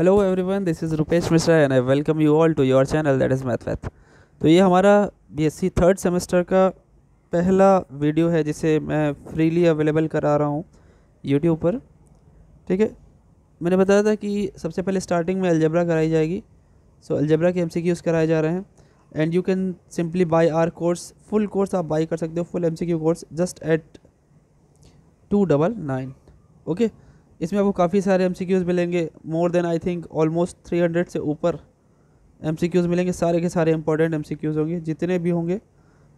Hello everyone this is Rupesh Mishra and I welcome you all to your channel that is math वैथ तो ये हमारा BSc third semester का पहला वीडियो है जिसे मैं फ्रीली अवेलेबल करा रहा हूँ यूट्यूब पर ठीक है मैंने बताया था कि सबसे पहले स्टार्टिंग में अलजबरा कराई जाएगी सो अलजबरा के एमसीक्यूज़ कराए जा रहे हैं and you can simply buy our course full course आप बाई कर सकते हो full M course just at two double nine okay इसमें आपको काफ़ी सारे एम मिलेंगे more than I think almost three से ऊपर एम मिलेंगे सारे के सारे इंपॉर्टेंट एम होंगे जितने भी होंगे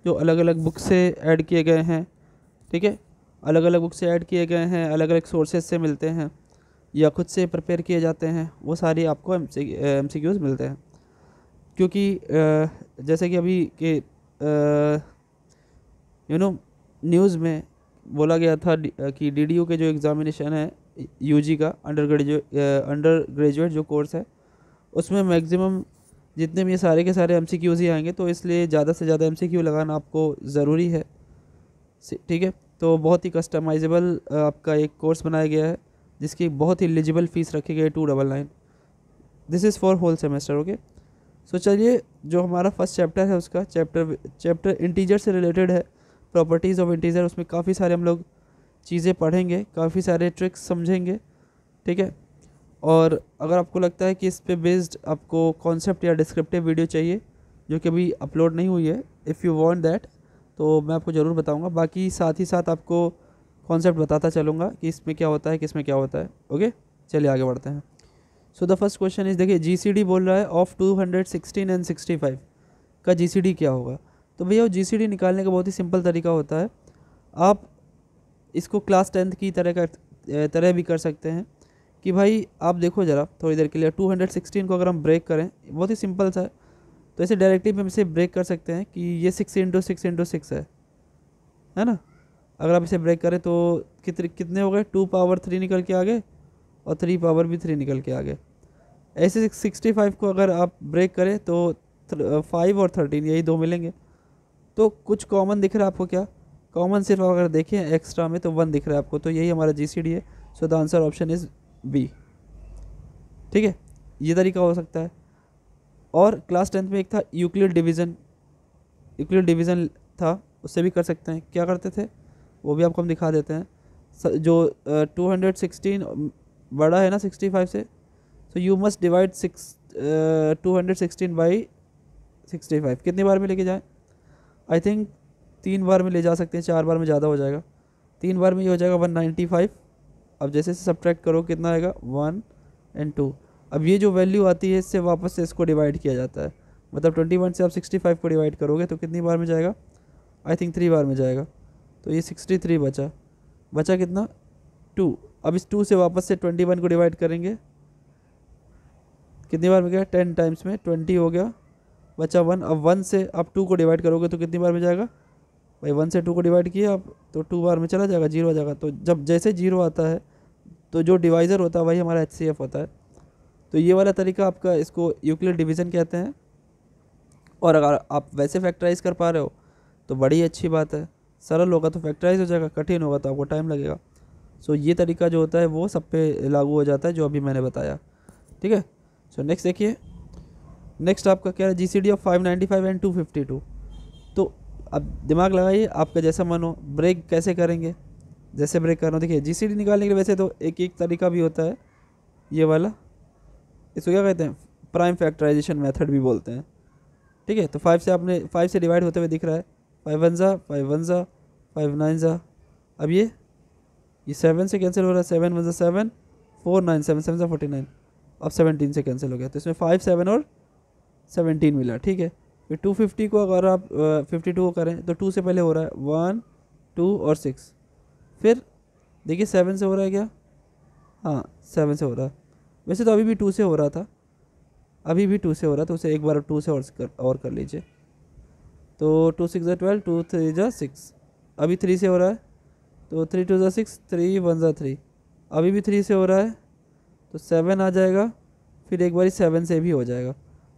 जो अलग अलग बुक से ऐड किए गए हैं ठीक है अलग अलग बुक से ऐड किए गए हैं अलग अलग सोर्सेज से मिलते हैं या खुद से प्रिपेयर किए जाते हैं वो सारी आपको एम सी मिलते हैं क्योंकि जैसे कि अभी के यू नो न्यूज़ में बोला गया था कि डी के जो एग्ज़ामिनेशन है यूजी का अंडर ग्रेजुएट अंडर ग्रेजुएट जो कोर्स है उसमें मैक्सिमम जितने भी सारे के सारे एम सी क्यूज़ ही आएंगे तो इसलिए ज़्यादा से ज़्यादा एम सी क्यू लगाना आपको ज़रूरी है ठीक है तो बहुत ही कस्टमाइजेबल uh, आपका एक कोर्स बनाया गया है जिसकी बहुत ही एलिजिबल फ़ीस रखी गई two double nine this is for whole semester okay so चलिए जो हमारा फर्स्ट चैप्टर है उसका चैप्टर चैप्टर इंटीजर से रिलेटेड है प्रॉपर्टीज़ ऑफ इंटीजर उसमें काफ़ी सारे हम लोग चीज़ें पढ़ेंगे काफ़ी सारे ट्रिक्स समझेंगे ठीक है और अगर आपको लगता है कि इस पे बेस्ड आपको कॉन्सेप्ट या डिस्क्रिप्टिव वीडियो चाहिए जो कि अभी अपलोड नहीं हुई है इफ़ यू वांट दैट तो मैं आपको ज़रूर बताऊंगा बाकी साथ ही साथ आपको कॉन्सेप्ट बताता चलूँगा कि इसमें क्या होता है किस में क्या होता है ओके चलिए आगे बढ़ते हैं so the first question is देखिए जी बोल रहा है of two hundred sixteen and sixty five का जी क्या होगा तो भैया वो जी निकालने का बहुत ही सिंपल तरीका होता है आप इसको क्लास टेंथ की तरह कर तरह भी कर सकते हैं कि भाई आप देखो ज़रा थोड़ी देर के लिए 216 को अगर हम ब्रेक करें बहुत ही सिंपल सा है तो ऐसे डायरेक्टली हम इसे ब्रेक कर सकते हैं कि ये six into six into six है है ना अगर आप इसे ब्रेक करें तो कितने कितने हो गए टू पावर थ्री निकल के आ गए और थ्री पावर भी थ्री निकल के आ गए ऐसे सिक्सटी फाइव को अगर आप ब्रेक करें तो फाइव और थर्टीन यही दो मिलेंगे तो कुछ कॉमन दिख रहा है आपको क्या कॉमन सिर्फ अगर देखें एक्स्ट्रा में तो वन दिख रहा है आपको तो यही हमारा जी है so the answer option is B ठीक है ये तरीका हो सकता है और क्लास टेंथ में एक था यूक्लियर डिवीज़न यूक्लियर डिवीज़न था उससे भी कर सकते हैं क्या करते थे वो भी आपको हम दिखा देते हैं जो टू हंड्रेड सिक्सटीन बड़ा है ना सिक्सटी फाइव से so you must divide six two hundred sixteen by sixty five कितनी बार में लेके जाए आई थिंक तीन बार में ले जा सकते हैं चार बार में ज़्यादा हो जाएगा तीन बार में ये हो जाएगा वन नाइन्टी फाइव अब जैसे सब्ट्रैक्ट करो कितना आएगा वन एंड टू अब ये जो वैल्यू आती है इससे वापस से इसको डिवाइड किया जाता है मतलब ट्वेंटी वन से आप सिक्सटी फाइव को डिवाइड करोगे तो कितनी बार में जाएगा आई थिंक थ्री बार में जाएगा तो ये सिक्सटी थ्री बचा बचा कितना टू अब इस टू से वापस से ट्वेंटी वन को डिवाइड करेंगे कितनी बार में गया टेन टाइम्स में ट्वेंटी हो गया बचा वन अब वन से आप टू को डिवाइड करोगे तो कितनी बार में जाएगा भाई वन से टू को डिवाइड किए आप तो टू बार में चला जाएगा जीरो आ जाएगा तो जब जैसे जीरो आता है तो जो डिवाइज़र होता है वही हमारा एच होता है तो ये वाला तरीका आपका इसको यूक्लियर डिवीज़न कहते हैं और अगर आप वैसे फैक्टराइज कर पा रहे हो तो बड़ी अच्छी बात है सरल होगा तो फैक्टराइज हो जाएगा कठिन होगा तो आपको टाइम लगेगा सो ये तरीका जो होता है वो सब पे लागू हो जाता है जो अभी मैंने बताया ठीक है सो नेक्स्ट देखिए नेक्स्ट आपका क्या है G C D of five ninety five and two fifty two अब दिमाग लगाइए आपका जैसा मन हो ब्रेक कैसे करेंगे जैसे ब्रेक कर रहा हूँ देखिए जी निकालने के लिए वैसे तो एक एक तरीका भी होता है ये वाला इसको क्या कहते हैं प्राइम फैक्टराइजेशन मेथड भी बोलते हैं ठीक है तो फाइव से आपने फाइव से डिवाइड होते हुए दिख रहा है फाइव वन ज़ा फाइव वन ज़ा फाइव नाइन ज़ा अब ये ये सेवन से कैंसिल हो रहा है सेवन वन ज़ा seven four nine seven seven ज़ा फोर्टी नाइन अब सेवनटीन से कैंसिल हो गया तो इसमें फाइव सेवन और सेवनटीन मिला ठीक है फिर टू फिफ्टी को अगर आप फिफ्टी टू को करें तो टू से पहले हो रहा है वन टू और सिक्स फिर देखिए सेवन से हो रहा है क्या हाँ सेवन से हो रहा है वैसे तो अभी भी टू से हो रहा था अभी भी टू से हो रहा था तो उसे एक बार टू से और कर और कर लीजिए तो टू सिक्स ज़ा ट्वेल्व टू थ्री ज़ा सिक्स अभी थ्री से हो रहा है तो थ्री टू ज़ा सिक्स थ्री वन ज़ा थ्री अभी भी थ्री से हो रहा है तो सेवन आ जाएगा फिर एक बार सेवन से भी हो जाएगा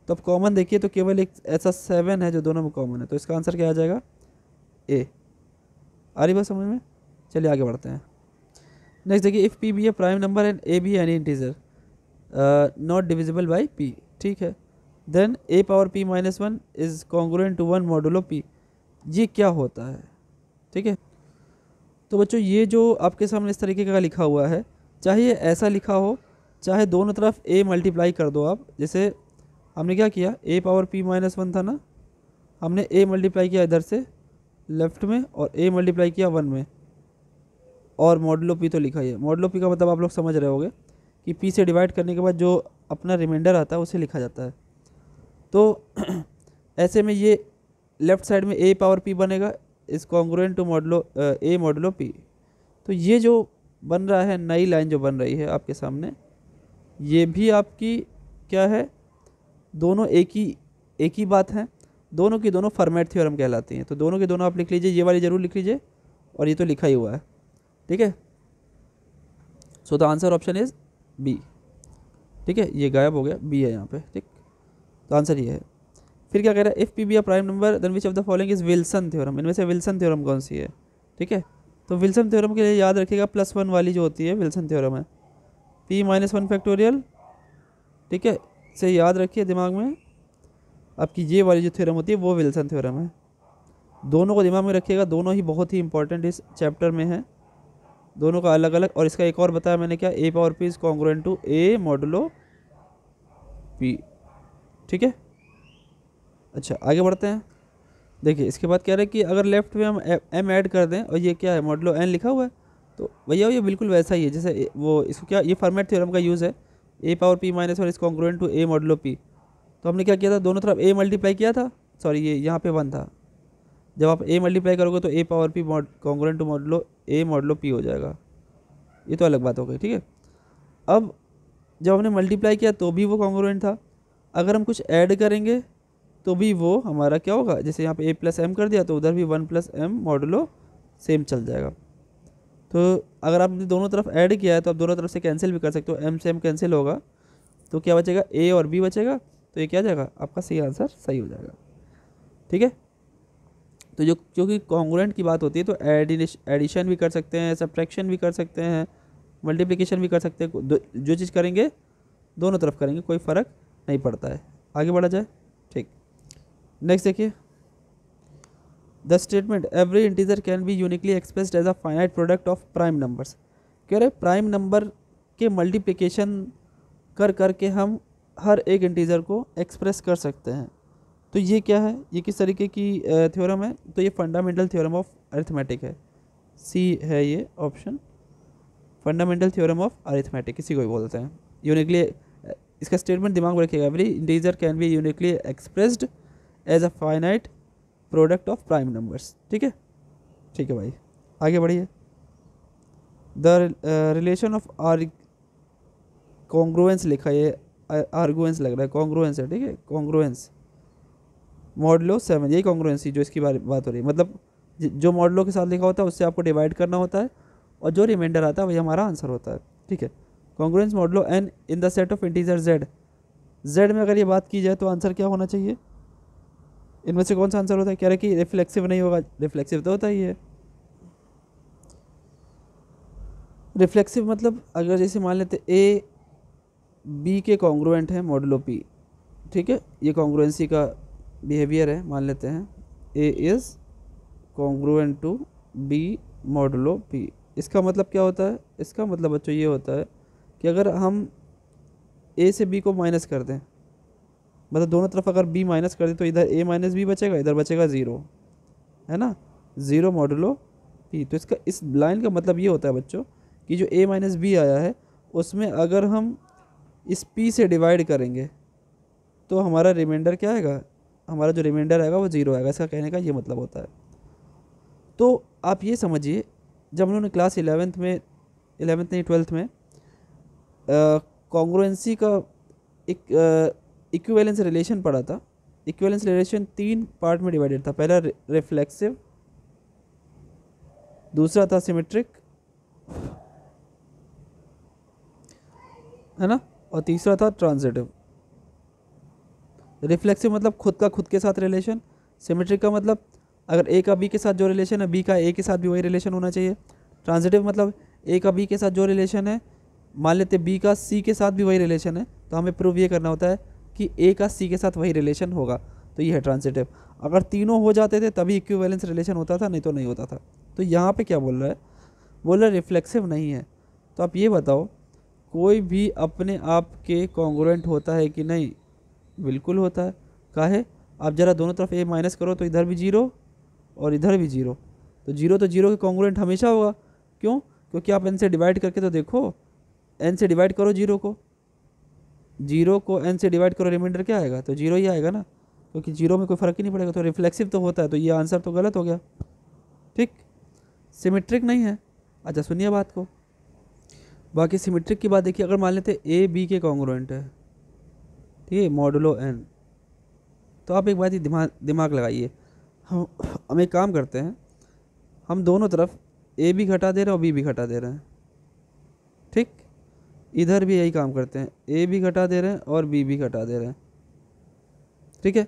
तो अब कॉमन देखिए तो केवल एक ऐसा सेवन है जो दोनों में कॉमन है तो इसका आंसर क्या आ जाएगा ए आ रही बात समझ में चलिए आगे बढ़ते हैं नेक्स्ट देखिए if p be a prime number and a b any integer not divisible by p ठीक है then a power p minus one is congruent to one modulo p ये क्या होता है ठीक है तो बच्चों ये जो आपके सामने इस तरीके का लिखा हुआ है चाहे ऐसा लिखा हो चाहे दोनों तरफ ए मल्टीप्लाई कर दो आप जैसे हमने क्या किया a power p minus one था ना हमने ए मल्टीप्लाई किया इधर से लेफ्ट में और ए मल्टीप्लाई किया वन में और मॉडलो पी तो लिखा ही है मॉडलो पी का मतलब आप लोग समझ रहे होगे कि पी से डिवाइड करने के बाद जो अपना रिमाइंडर आता है उसे लिखा जाता है तो ऐसे में ये लेफ़्ट साइड में ए पावर पी बनेगा is congruent to modulo a modulo P तो ये जो बन रहा है नई लाइन जो बन रही है आपके सामने ये भी आपकी क्या है दोनों एक ही एक ही बात हैं दोनों की दोनों फॉर्मेट थ्योरम कहलाती हैं तो दोनों के दोनों आप लिख लीजिए ये वाली ज़रूर लिख लीजिए और ये तो लिखा ही हुआ है ठीक है so the answer option is B ठीक है ये गायब हो गया बी है यहाँ पे ठीक तो आंसर ये है फिर क्या कह रहा है if p be a prime number then which of the following is Wilson theorem इनमें से विल्सन थ्योरम कौन सी है ठीक है तो विल्सन थ्योरम के लिए याद रखिएगा प्लस वन वाली जो होती है विल्सन थ्योरम है पी माइनस वन फैक्टोरियल ठीक है से याद रखिए दिमाग में आपकी ये वाली जो थ्योरम होती है वो विल्सन थ्योरम है दोनों को दिमाग में रखिएगा दोनों ही बहुत ही इंपॉर्टेंट इस चैप्टर में है दोनों का अलग अलग और इसका एक और बताया मैंने क्या a power p is congruent to a modulo P ठीक है अच्छा आगे बढ़ते हैं देखिए इसके बाद कह रहे हैं कि अगर लेफ्ट में हम एम ऐड कर दें और ये क्या है मॉडलो एन लिखा हुआ है तो भैया ये बिल्कुल वैसा ही है जैसे वो इसको क्या ये फॉर्मेट थ्योरम का यूज़ है a power p minus one is congruent to a modulo P तो हमने क्या किया था दोनों तरफ ए मल्टीप्लाई किया था सॉरी ये यहाँ पे वन था जब आप ए मल्टीप्लाई करोगे तो ए power p mod congruent to modulo a modulo p हो जाएगा ये तो अलग बात हो गई ठीक है अब जब हमने मल्टीप्लाई किया तो भी वो कॉन्ग्रोवेंट था अगर हम कुछ ऐड करेंगे तो भी वो हमारा क्या होगा जैसे यहाँ पे ए प्लस एम कर दिया तो उधर भी one plus m modulo same चल जाएगा तो अगर आपने दोनों तरफ ऐड किया है तो आप दोनों तरफ से कैंसिल भी कर सकते हो एम से एम कैंसिल होगा तो क्या बचेगा ए और बी बचेगा तो ये क्या जाएगा आपका सही आंसर सही हो जाएगा ठीक है तो जो क्योंकि कॉन्ग्रेंट की बात होती है तो एडिशन भी कर सकते हैं सब्ट्रैक्शन भी कर सकते हैं मल्टीप्लिकेशन भी कर सकते हैं जो चीज़ करेंगे दोनों तरफ करेंगे कोई फ़र्क नहीं पड़ता है आगे बढ़ा जाए ठीक नेक्स्ट देखिए the statement every integer can be uniquely expressed as a finite product of prime numbers कह रहे प्राइम नंबर के मल्टीप्लिकेशन कर कर करके हम हर एक इंटीजर को एक्सप्रेस कर सकते हैं तो ये क्या है ये किस तरीके की थ्योरम है तो ये फंडामेंटल थ्योरम ऑफ अरिथमेटिक है सी है ये option fundamental theorem of arithmetic इसी को भी बोलते हैं यूनिकली इसका स्टेटमेंट दिमाग में रखिएगा every integer can be uniquely expressed as a finite product of prime numbers ठीक है ठीक है भाई आगे बढ़िए the relation of R congruence लिखा है आर्गुएंस लग रहा है कॉन्ग्रुएंस है ठीक है कॉन्ग्रुएंस मॉडलो सेवन यही कॉन्ग्रुएंसी जो इसकी बात हो रही है मतलब जो मॉडलों के साथ लिखा होता है उससे आपको डिवाइड करना होता है और जो रिमाइंडर आता है वही हमारा आंसर होता है ठीक है congruence modulo N in the set of integer Z Z में अगर ये बात की जाए तो आंसर क्या होना चाहिए इनमें से कौन सा आंसर होता है कह रहे कि रिफ्लेक्सिव नहीं होगा रिफ्लेक्सिव तो होता ही है रिफ्लेक्सिव मतलब अगर जैसे मान लेते ए बी के कॉन्ग्रुएंट है मॉडलो पी ठीक है ये कॉन्ग्रुएंसी का बिहेवियर है मान लेते हैं A is congruent to B modulo P इसका मतलब क्या होता है इसका मतलब बच्चों ये होता है कि अगर हम ए से बी को माइनस कर दें मतलब दोनों तरफ अगर बी माइनस कर दे तो इधर ए माइनस बी बचेगा इधर बचेगा ज़ीरो है ना ज़ीरो मॉडलो पी तो इसका इस लाइन का मतलब ये होता है बच्चों कि जो ए माइनस बी आया है उसमें अगर हम इस पी से डिवाइड करेंगे तो हमारा रिमाइंडर क्या आएगा हमारा जो रिमाइंडर आएगा वो ज़ीरो आएगा इसका कहने का ये मतलब होता है तो आप ये समझिए जब उन्होंने क्लास इलेवेंथ में इलेवेंथ नहीं ट्वेल्थ में कॉन्ग्रुएंसी का एक इक्विवेलेंस रिलेशन पढ़ा था इक्विवेलेंस रिलेशन तीन पार्ट में डिवाइडेड था पहला रिफ्लेक्सिव दूसरा था सिमेट्रिक है ना और तीसरा था ट्रांजिटिव रिफ्लेक्सिव मतलब खुद का खुद के साथ रिलेशन सिमेट्रिक का मतलब अगर ए का बी के साथ जो रिलेशन है बी का ए के साथ भी वही रिलेशन होना चाहिए ट्रांजिटिव मतलब ए का बी के साथ जो रिलेशन है मान लेते बी का सी के साथ भी वही रिलेशन है तो हमें प्रूव ये करना होता है कि ए का सी के साथ वही रिलेशन होगा तो ये है ट्रांसिटिव अगर तीनों हो जाते थे तभी इक्विवेलेंस रिलेशन होता था नहीं तो नहीं होता था तो यहाँ पे क्या बोल रहा है बोल रहा है रिफ्लेक्सिव नहीं है तो आप ये बताओ कोई भी अपने आप के कॉन्ग्रेंट होता है कि नहीं बिल्कुल होता है काहे आप ज़रा दोनों तरफ ए माइनस करो तो इधर भी जीरो और इधर भी जीरो तो जीरो तो जीरो के कॉन्ग्रेंट हमेशा होगा क्यों क्योंकि आप एन से डिवाइड करके तो देखो एन से डिवाइड करो जीरो को जीरो को एन से डिवाइड करो रिमाइंडर क्या आएगा तो जीरो ही आएगा ना क्योंकि तो जीरो में कोई फ़र्क ही नहीं पड़ेगा तो रिफ्लेक्सिव तो होता है तो ये आंसर तो गलत हो गया ठीक सिमेट्रिक नहीं है अच्छा सुनिए बात को बाकी सिमेट्रिक की बात देखिए अगर मान लेते ए बी के कॉन्ग्रोएंट है ठीक है मॉडलो एन तो आप एक बात ही दिमाग दिमाग लगाइए हम हम एक काम करते हैं हम दोनों तरफ ए भी घटा दे रहे हैं और बी भी घटा दे रहे हैं ठीक इधर भी यही काम करते हैं ए भी घटा दे रहे हैं और बी भी घटा दे रहे हैं ठीक है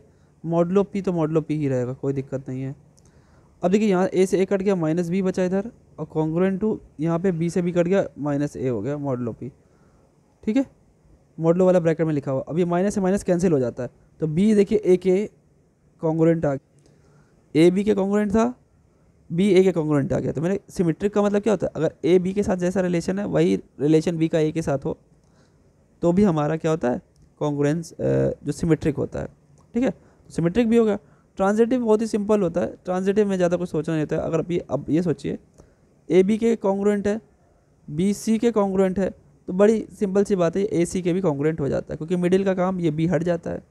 मॉडलो पी तो मॉडलो पी ही रहेगा कोई दिक्कत नहीं है अब देखिए यहाँ ए से ए कट गया माइनस बी बचा इधर और कॉन्ग्रेंट टू यहाँ पे बी से बी कट गया माइनस ए हो गया मॉडलो पी ठीक है मॉडलो वाला ब्रैकेट में लिखा हुआ अब ये माइनस से माइनस कैंसिल हो जाता है तो बी देखिए ए के कॉन्ग्रेंट आ ए बी के कॉन्ग्रेंट था बी ए के कॉन्ग्रेंट आ गया तो मेरे सिमेट्रिक का मतलब क्या होता है अगर ए बी के साथ जैसा रिलेशन है वही रिलेशन बी का ए के साथ हो तो भी हमारा क्या होता है कॉन्ग्रेंस जो सिमेट्रिक होता है ठीक है सिमेट्रिक भी हो गया ट्रांजेटिव बहुत ही सिंपल होता है ट्रांजेटिव में ज़्यादा कुछ सोचना नहीं होता है अगर अभी अब ये सोचिए ए बी के कॉन्ग्रेंट है बी सी के कॉन्ग्रेंट है तो बड़ी सिंपल सी बात है ए सी के भी कॉन्ग्रेंट हो जाता है क्योंकि मिडिल का काम ये बी हट जाता है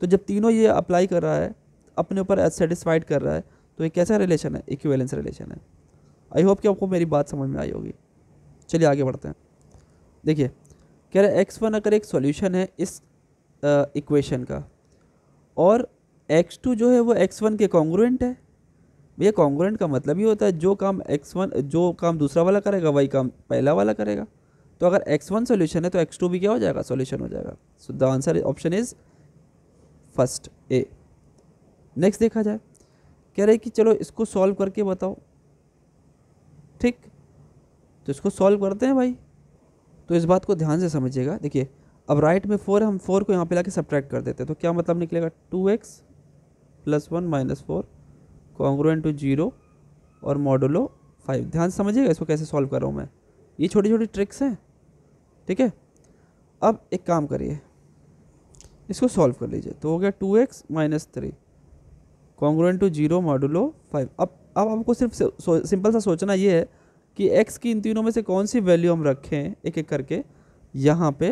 तो जब तीनों ये अप्लाई कर रहा है अपने ऊपर सेटिस्फाइड कर रहा है तो ये कैसा रिलेशन है इक्वेलेंस रिलेशन है आई होप कि आपको मेरी बात समझ में आई होगी चलिए आगे बढ़ते हैं देखिए कह रहे एक्स वन अगर एक सॉल्यूशन है इस इक्वेशन का और एक्स टू जो है वो एक्स वन के कॉन्ग्रुएंट है भैया कॉन्ग्रुएंट का मतलब ही होता है जो काम एक्स वन जो काम दूसरा वाला करेगा वही काम पहला वाला करेगा तो अगर एक्स वन सोल्यूशन है तो एक्स टू भी क्या हो जाएगा सोल्यूशन हो जाएगा so the answer option is first A next देखा जाए कह रहे कि चलो इसको सॉल्व करके बताओ ठीक तो इसको सॉल्व करते हैं भाई तो इस बात को ध्यान से समझिएगा देखिए अब राइट में फोर हम फोर को यहाँ पे लाके सब्ट्रैक्ट कर देते हैं तो क्या मतलब निकलेगा two X plus one minus four congruent to zero और मॉडुलो फाइव ध्यान से समझिएगा इसको कैसे सॉल्व कर रहा हूँ मैं ये छोटी छोटी ट्रिक्स हैं ठीक है अब एक काम करिए इसको सॉल्व कर लीजिए तो हो गया two X minus three congruent to zero modulo five अब अब आपको सिर्फ सिंपल सा सोचना ये है कि एक्स की इन तीनों में से कौन सी वैल्यू हम रखें एक एक करके यहाँ पे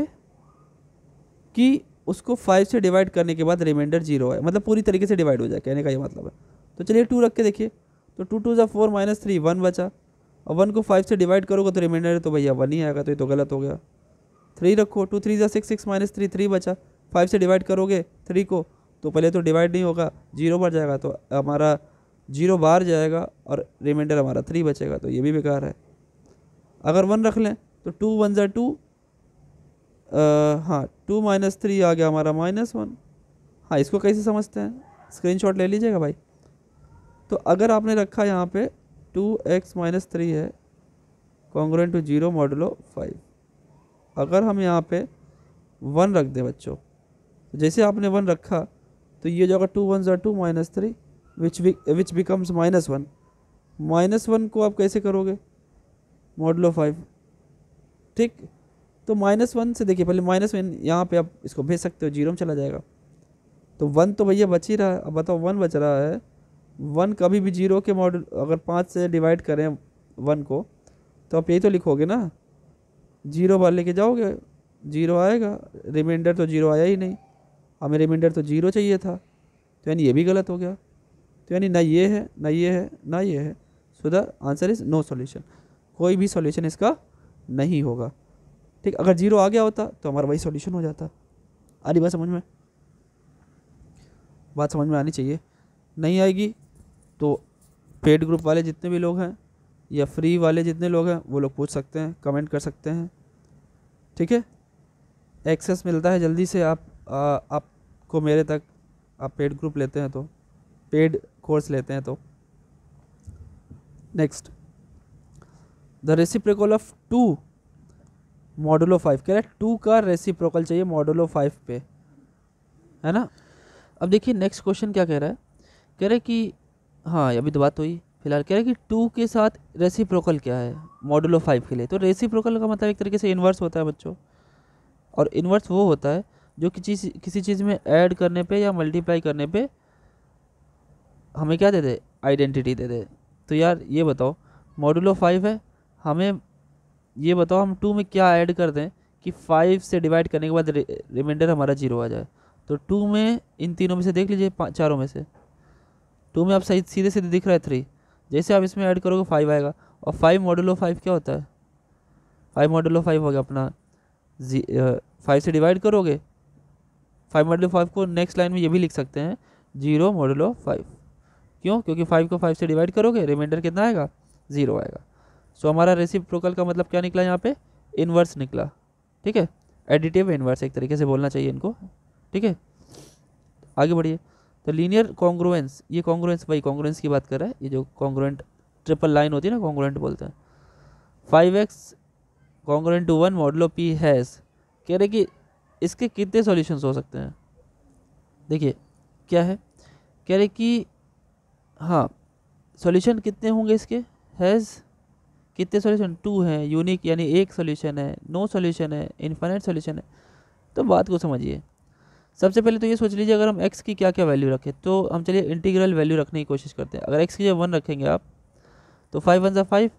कि उसको फाइव से डिवाइड करने के बाद रिमाइंडर जीरो है मतलब पूरी तरीके से डिवाइड हो जाए कहने का ये मतलब है तो चलिए टू रख के देखिए तो टू टू जो फोर माइनस थ्री वन बचा और वन को फाइव से डिवाइड करोगे तो रिमाइंडर तो भैया वन ही आएगा तो ये तो गलत हो गया थ्री रखो टू थ्री जो six six minus three three बचा फाइव से डिवाइड करोगे थ्री को तो पहले तो डिवाइड नहीं होगा जीरो बार जाएगा तो हमारा जीरो बार जाएगा और रिमाइंडर हमारा थ्री बचेगा तो ये भी बेकार है अगर वन रख लें तो टू वन ज़ा टू हाँ टू माइनस थ्री आ गया हमारा माइनस वन हाँ इसको कैसे समझते हैं स्क्रीनशॉट ले लीजिएगा भाई तो अगर आपने रखा यहाँ पे टू एक्स माइनस थ्री है congruent to zero modulo five अगर हम यहाँ पे वन रख दें बच्चों जैसे आपने वन रखा तो ये जो होगा टू वन जो two minus three which which becomes minus one minus one को आप कैसे करोगे मॉडलो फाइव ठीक तो माइनस वन से देखिए पहले माइनस वन यहाँ पे आप इसको भेज सकते हो जीरो में चला जाएगा तो वन तो भैया बच ही रहा है अब बताओ वन बच रहा है वन कभी भी जीरो के मॉडल अगर पाँच से डिवाइड करें वन को तो आप यही तो लिखोगे ना जीरो बार लेके जाओगे जीरो आएगा रिमाइंडर तो जीरो आया ही नहीं हमें रिमाइंडर तो जीरो चाहिए था तो यानी ये भी गलत हो गया तो यानी ना ये है ना ये है ना ये है so the answer is no solution कोई भी सॉल्यूशन इसका नहीं होगा ठीक अगर जीरो आ गया होता तो हमारा वही सॉल्यूशन हो जाता आ रही बात समझ में बात समझ में आनी चाहिए नहीं आएगी तो पेड ग्रुप वाले जितने भी लोग हैं या फ्री वाले जितने लोग हैं वो लोग पूछ सकते हैं कमेंट कर सकते हैं ठीक है एक्सेस मिलता है जल्दी से आप आपको मेरे तक आप पेड ग्रुप लेते हैं तो पेड कोर्स लेते हैं तो next the reciprocal of two modulo five कह रहे टू का रेसिप्रोकल चाहिए मॉडलो फाइव पे है ना अब देखिए नेक्स्ट क्वेश्चन क्या कह रहा है कह रहे कि हाँ अभी तो बात हुई फिलहाल कह रहे कि टू के साथ रेसिप्रोकल क्या है मॉडलो फाइव के लिए तो रेसिप्रोकल का मतलब एक तरीके से इन्वर्स होता है बच्चों और इन्वर्स वो होता है जो कि चीज़ किसी चीज़ में ऐड करने पे या मल्टीप्लाई करने पे हमें क्या दे दे आइडेंटिटी दे दे तो यार ये बताओ मॉडुलो फाइव है हमें ये बताओ हम टू में क्या ऐड कर दें कि फाइव से डिवाइड करने के बाद रिमाइंडर हमारा जीरो आ जाए तो टू में इन तीनों में से देख लीजिए चारों में से टू में आप सही सीधे सीधे दिख रहा है थ्री जैसे आप इसमें ऐड करोगे फाइव आएगा और फाइव मॉडुलो फाइव क्या होता है फाइव मॉडुलो फाइव हो गया अपना जी फाइव से डिवाइड करोगे फाइव मॉडल फाइव को नेक्स्ट लाइन में ये भी लिख सकते हैं जीरो मॉडल ऑफ फाइव क्यों क्योंकि फाइव को फाइव से डिवाइड करोगे रिमाइंडर कितना आएगा ज़ीरो आएगा सो so, हमारा प्रोकल का मतलब क्या निकला यहाँ पे इन्वर्स निकला ठीक है एडिटिव इन्वर्स एक तरीके से बोलना चाहिए इनको ठीक है आगे बढ़िए तो लीनियर कॉन्ग्रुएंस ये कॉन्ग्रुएंस भाई कॉन्ग्रुएंस की बात कर रहा है ये जो कॉन्ग्रुएंट ट्रिपल लाइन होती है ना कॉन्ग्रुएंट बोलते हैं five X congruent to one modulo P has कह रहे कि इसके कितने सॉल्यूशंस हो सकते हैं देखिए क्या है कह रहे कि हाँ सॉल्यूशन कितने होंगे इसके हैज़ कितने सॉल्यूशन टू हैं यूनिक यानी एक सॉल्यूशन है नो सॉल्यूशन है इन्फाइनाइट सॉल्यूशन है तो बात को समझिए सबसे पहले तो ये सोच लीजिए अगर हम एक्स की क्या क्या वैल्यू रखें तो हम चलिए इंटीग्रल वैल्यू रखने की कोशिश करते हैं अगर एक्स की जब वन रखेंगे आप तो फाइव वन ज़ा फाइव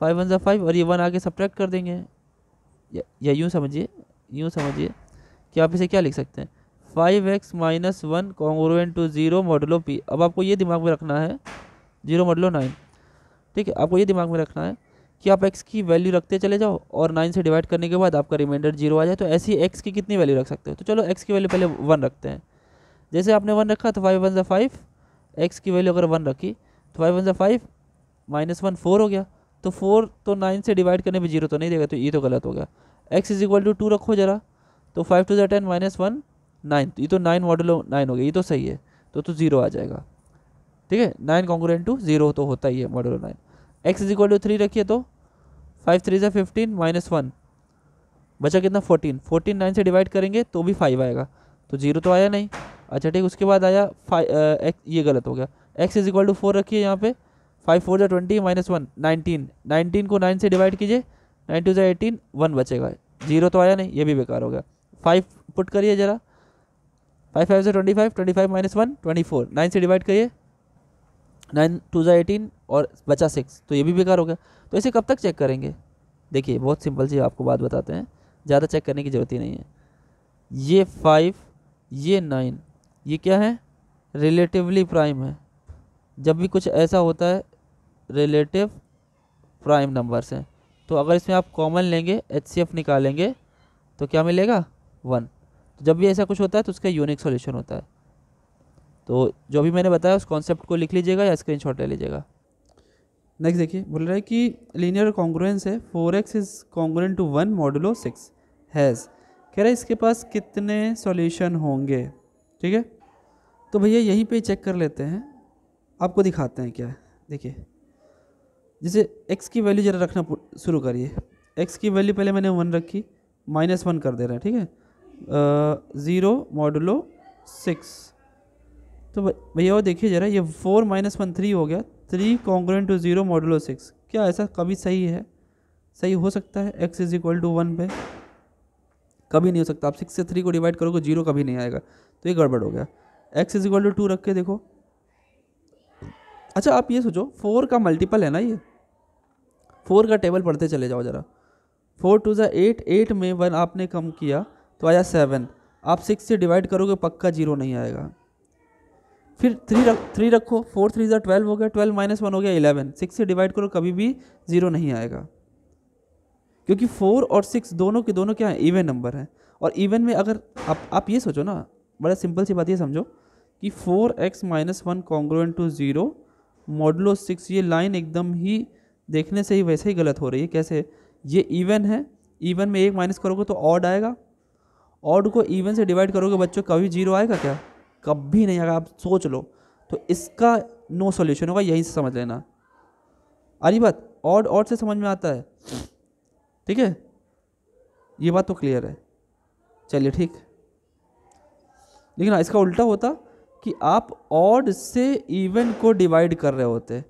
फाइव वन ज़ा फाइव और ये वन आगे सब्ट्रैक्ट कर देंगे या, या यूँ समझिए यूँ समझिए कि आप इसे क्या लिख सकते हैं five x minus one congruent to zero modulo P अब आपको ये दिमाग में रखना है जीरो मॉडलो नाइन ठीक है आपको ये दिमाग में रखना है कि आप एक्स की वैल्यू रखते चले जाओ और नाइन से डिवाइड करने के बाद आपका रिमाइंडर जीरो आ जाए तो ऐसी एक्स की कितनी वैल्यू रख सकते हो तो चलो एक्स की वैल्यू पहले वन रखते हैं जैसे आपने वन रखा तो फाइव वन ज़ा फाइव एक्स की वैल्यू अगर वन रखी तो फाइव वन ज़ा फाइव माइनस वन फोर हो गया तो फोर तो नाइन से डिवाइड करने में जीरो तो नहीं देगा तो ये e तो गलत हो गया X is equal to two रखो जरा तो फाइव टू जै टेन माइनस वन नाइन ये तो नाइन मॉडल नाइन हो गया ये तो सही है तो तो जीरो आ जाएगा ठीक है नाइन कॉन्ग्रेंट टू जीरो तो होता ही है model nine X is equal to three रखिए तो फाइव थ्री ज़ा फिफ्टीन माइनस वन बचा कितना फोर्टीन फोर्टीन नाइन से डिवाइड करेंगे तो भी फाइव आएगा तो जीरो तो आया नहीं अच्छा ठीक उसके बाद आया फाइव ये गलत हो गया X is equal to four रखिए यहाँ पे फाइव फोर जो twenty minus one nineteen nineteen को नाइन से डिवाइड कीजिए नाइन टू ज़ा एटीन वन बचेगा जीरो तो आया नहीं ये भी बेकार हो गया फाइव पुट करिए ज़रा फाइव फाइव से twenty five twenty five minus one twenty four nine से डिवाइड करिए नाइन टू जै एटीन और बचा सिक्स तो ये भी बेकार हो गया तो इसे कब तक चेक करेंगे देखिए बहुत सिंपल सी आपको बात बताते हैं ज़्यादा चेक करने की ज़रूरत ही नहीं है ये फाइव ये नाइन ये क्या है रिलेटिवली प्राइम है जब भी कुछ ऐसा होता है रिलेटिव प्राइम नंबर्स हैं तो अगर इसमें आप कॉमन लेंगे एच निकालेंगे तो क्या मिलेगा वन तो जब भी ऐसा कुछ होता है तो उसका यूनिक सोल्यूशन होता है तो जो भी मैंने बताया उस कॉन्सेप्ट को लिख लीजिएगा या स्क्रीन ले लीजिएगा नेक्स्ट देखिए बोल रहा है कि लीनियर कॉन्ग्रुएंस है four X is congruent to one modulo six has कह रहा है इसके पास कितने सॉल्यूशन होंगे ठीक है तो भैया यहीं पे चेक कर लेते हैं आपको दिखाते हैं क्या देखिए जैसे एक्स की वैल्यू जरा रखना शुरू करिए एक्स की वैल्यू पहले मैंने वन रखी माइनस वन कर दे रहा है ठीक है ज़ीरो मॉडलो सिक्स तो भैया वो देखिए ज़रा ये फोर माइनस वन थ्री हो गया three congruent to zero modulo six क्या ऐसा कभी सही है सही हो सकता है X is equal to one पे कभी नहीं हो सकता आप सिक्स से थ्री को डिवाइड करोगे जीरो कभी नहीं आएगा तो ये गड़बड़ हो गया X is equal to two रख के देखो अच्छा आप ये सोचो फोर का मल्टीपल है ना ये फोर का टेबल पढ़ते चले जाओ ज़रा फोर टू ज़ा एट एट में वन आपने कम किया तो आया सेवन आप सिक्स से डिवाइड करोगे पक्का जीरो नहीं आएगा फिर थ्री रख थ्री रखो फोर थ्री ज़ा ट्वेल्व हो गया ट्वेल्व माइनस वन हो गया इलेवन सिक्स से डिवाइड करो कभी भी ज़ीरो नहीं आएगा क्योंकि फोर और सिक्स दोनों के दोनों क्या हैं इवन नंबर हैं और इवन में अगर आप आप ये सोचो ना बड़ा सिंपल सी बात ये समझो कि four X minus one congruent to zero modulo six ये लाइन एकदम ही देखने से ही वैसे ही गलत हो रही है कैसे ये इवन है इवन में एक माइनस करोगे तो ऑड आएगा ऑड को इवन से डिवाइड करोगे बच्चों कभी जीरो आएगा क्या कभी नहीं आएगा आप सोच लो तो इसका नो सॉल्यूशन होगा यहीं से समझ लेना अरे बात ऑड ऑड से समझ में आता है ठीक है ये बात तो क्लियर है चलिए ठीक लेकिन हाँ, इसका उल्टा होता कि आप ऑड से इवन को डिवाइड कर रहे होते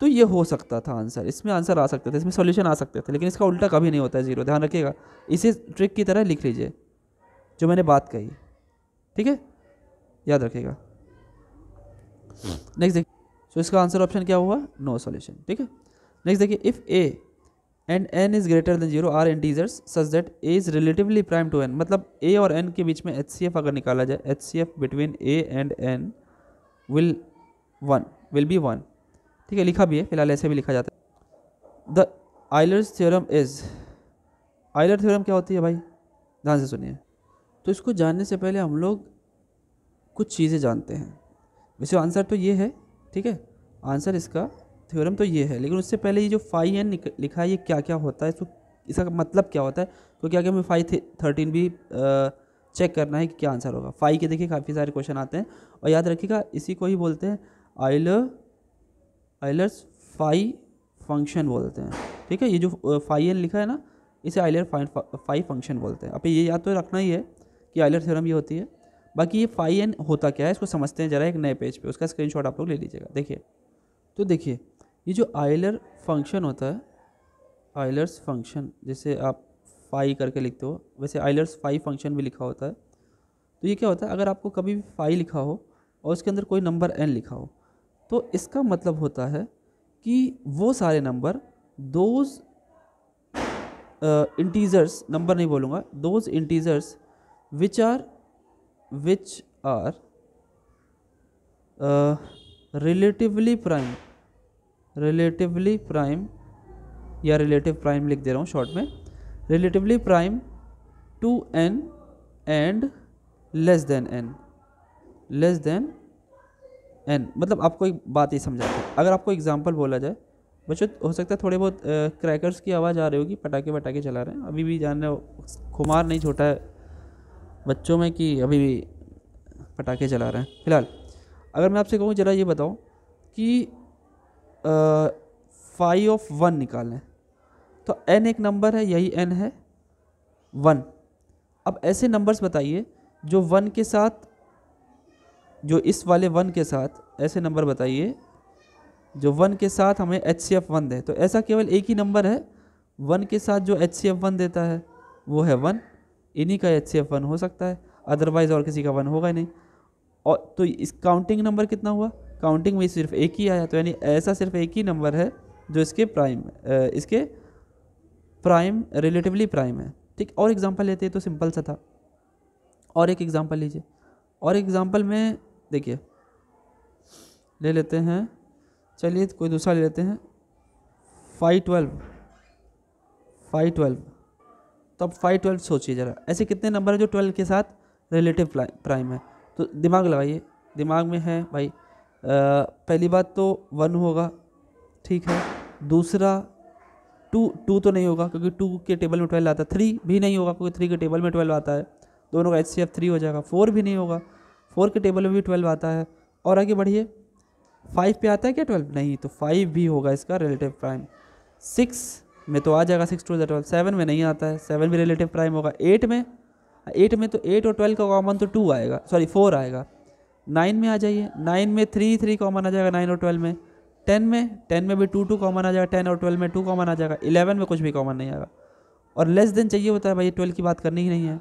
तो ये हो सकता था आंसर इसमें आंसर आ सकते थे इसमें सॉल्यूशन आ सकते थे लेकिन इसका उल्टा कभी नहीं होता है ज़ीरो ध्यान रखिएगा इसे ट्रिक की तरह लिख लीजिए जो मैंने बात कही ठीक है याद रखिएगा नेक्स्ट देखिए सो इसका आंसर ऑप्शन क्या हुआ नो सॉल्यूशन ठीक है नेक्स्ट देखिए if A and N is greater than zero are integers such that A is relatively prime to N मतलब ए और एन के बीच में एच सी एफ अगर निकाला जाए H C F between A and N will one will be one ठीक है लिखा भी है फिलहाल ऐसे भी लिखा जाता है the Euler's theorem is Euler theorem क्या होती है भाई ध्यान से सुनिए तो इसको जानने से पहले हम लोग कुछ चीज़ें जानते हैं वैसे आंसर तो ये है ठीक है आंसर इसका थ्योरम तो ये है लेकिन उससे पहले ये जो फाइव एन लिखा है ये क्या क्या होता है इसको इसका मतलब क्या होता है तो क्योंकि आगे हमें फाइव थर्टीन भी चेक करना है कि क्या आंसर होगा फाइव के देखिए काफ़ी सारे क्वेश्चन आते हैं और याद रखिएगा इसी को ही बोलते हैं आइलर आइलर्स फाइव फंक्शन बोलते हैं ठीक है ये जो फाइव एन लिखा है ना इसे आइलर फाइव फंक्शन बोलते हैं अब ये याद तो रखना ही है कि आइलर थ्योरम ये होती है बाकी ये फाइव एन होता क्या है इसको समझते हैं जरा एक नए पेज पे उसका स्क्रीनशॉट आप लोग ले लीजिएगा देखिए तो देखिए ये जो आयलर फंक्शन होता है आयलर्स फंक्शन जैसे आप फाई करके लिखते हो वैसे आयलर्स फाई फंक्शन भी लिखा होता है तो ये क्या होता है अगर आपको कभी भी फाई लिखा हो और उसके अंदर कोई नंबर एन लिखा हो तो इसका मतलब होता है कि वो सारे नंबर दोज इंटीजर्स नंबर नहीं बोलूँगा those integers which are which are relatively prime relatively prime या रिलेटिव प्राइम लिख दे रहा हूँ शॉर्ट में relatively prime to N and less than N less than N मतलब आपको एक बात ही समझा अगर आपको एग्जाम्पल बोला जाए बच्चों हो सकता है थोड़े बहुत क्रैकर्स की आवाज़ आ रही होगी पटाखे पटाखे चला रहे हैं अभी भी जान रहे खुमार नहीं छोटा है बच्चों में कि अभी भी पटाखे चला रहे हैं फिलहाल अगर मैं आपसे कहूँ जरा ये बताऊँ कि फाइव ऑफ वन निकालें तो एन एक नंबर है यही एन है वन अब ऐसे नंबर्स बताइए जो वन के साथ जो इस वाले वन के साथ ऐसे नंबर बताइए जो वन के साथ हमें एच सी एफ वन दे तो ऐसा केवल एक ही नंबर है वन के साथ जो एच सी एफ वन देता है वो है वन इन्हीं का एच सी एफ वन हो सकता है अदरवाइज़ और किसी का वन होगा ही नहीं और तो इस काउंटिंग नंबर कितना हुआ काउंटिंग में सिर्फ एक ही आया तो यानी ऐसा सिर्फ एक ही नंबर है जो इसके प्राइम इसके प्राइम रिलेटिवली प्राइम है ठीक और एग्जांपल लेते हैं तो सिंपल सा था और एक एग्जांपल लीजिए और एग्जांपल में देखिए ले लेते हैं चलिए कोई दूसरा ले लेते हैं फाइव ट्वेल्व फाइव ट्वेल्व तो अब फाइव ट्वेल्व सोचिए ज़रा ऐसे कितने नंबर हैं जो ट्वेल्व के साथ रिलेटिव प्राइम है तो दिमाग लगाइए दिमाग में है भाई पहली बात तो वन होगा ठीक है दूसरा टू टू तो नहीं होगा क्योंकि टू के टेबल में ट्वेल्व आता है थ्री भी नहीं होगा क्योंकि थ्री के टेबल में ट्वेल्व आता है दोनों का एच सी एफ थ्री हो जाएगा फोर भी नहीं होगा फोर के टेबल में भी ट्वेल्व आता है और आगे बढ़िए फाइव पे आता है क्या ट्वेल्व नहीं तो फाइव भी होगा इसका रिलेटिव प्राइम सिक्स में तो आ जाएगा सिक्स टू ट्वेल्व सेवन में नहीं आता है सेवन भी रिलेटिव प्राइम होगा एट में एट में तो एट और ट्वेल्व का कॉमन तो टू आएगा सॉरी फोर आएगा नाइन में आ जाइए नाइन में थ्री थ्री कॉमन आ जाएगा नाइन और ट्वेल्व में टेन में टेन में भी टू टू कॉमन आ जाएगा टेन और ट्वेल्व में टू कॉमन आ जाएगा इलेवन में कुछ भी कॉमन नहीं आएगा और लेस देन चाहिए होता है भाई ट्वेल्व की बात करनी ही नहीं है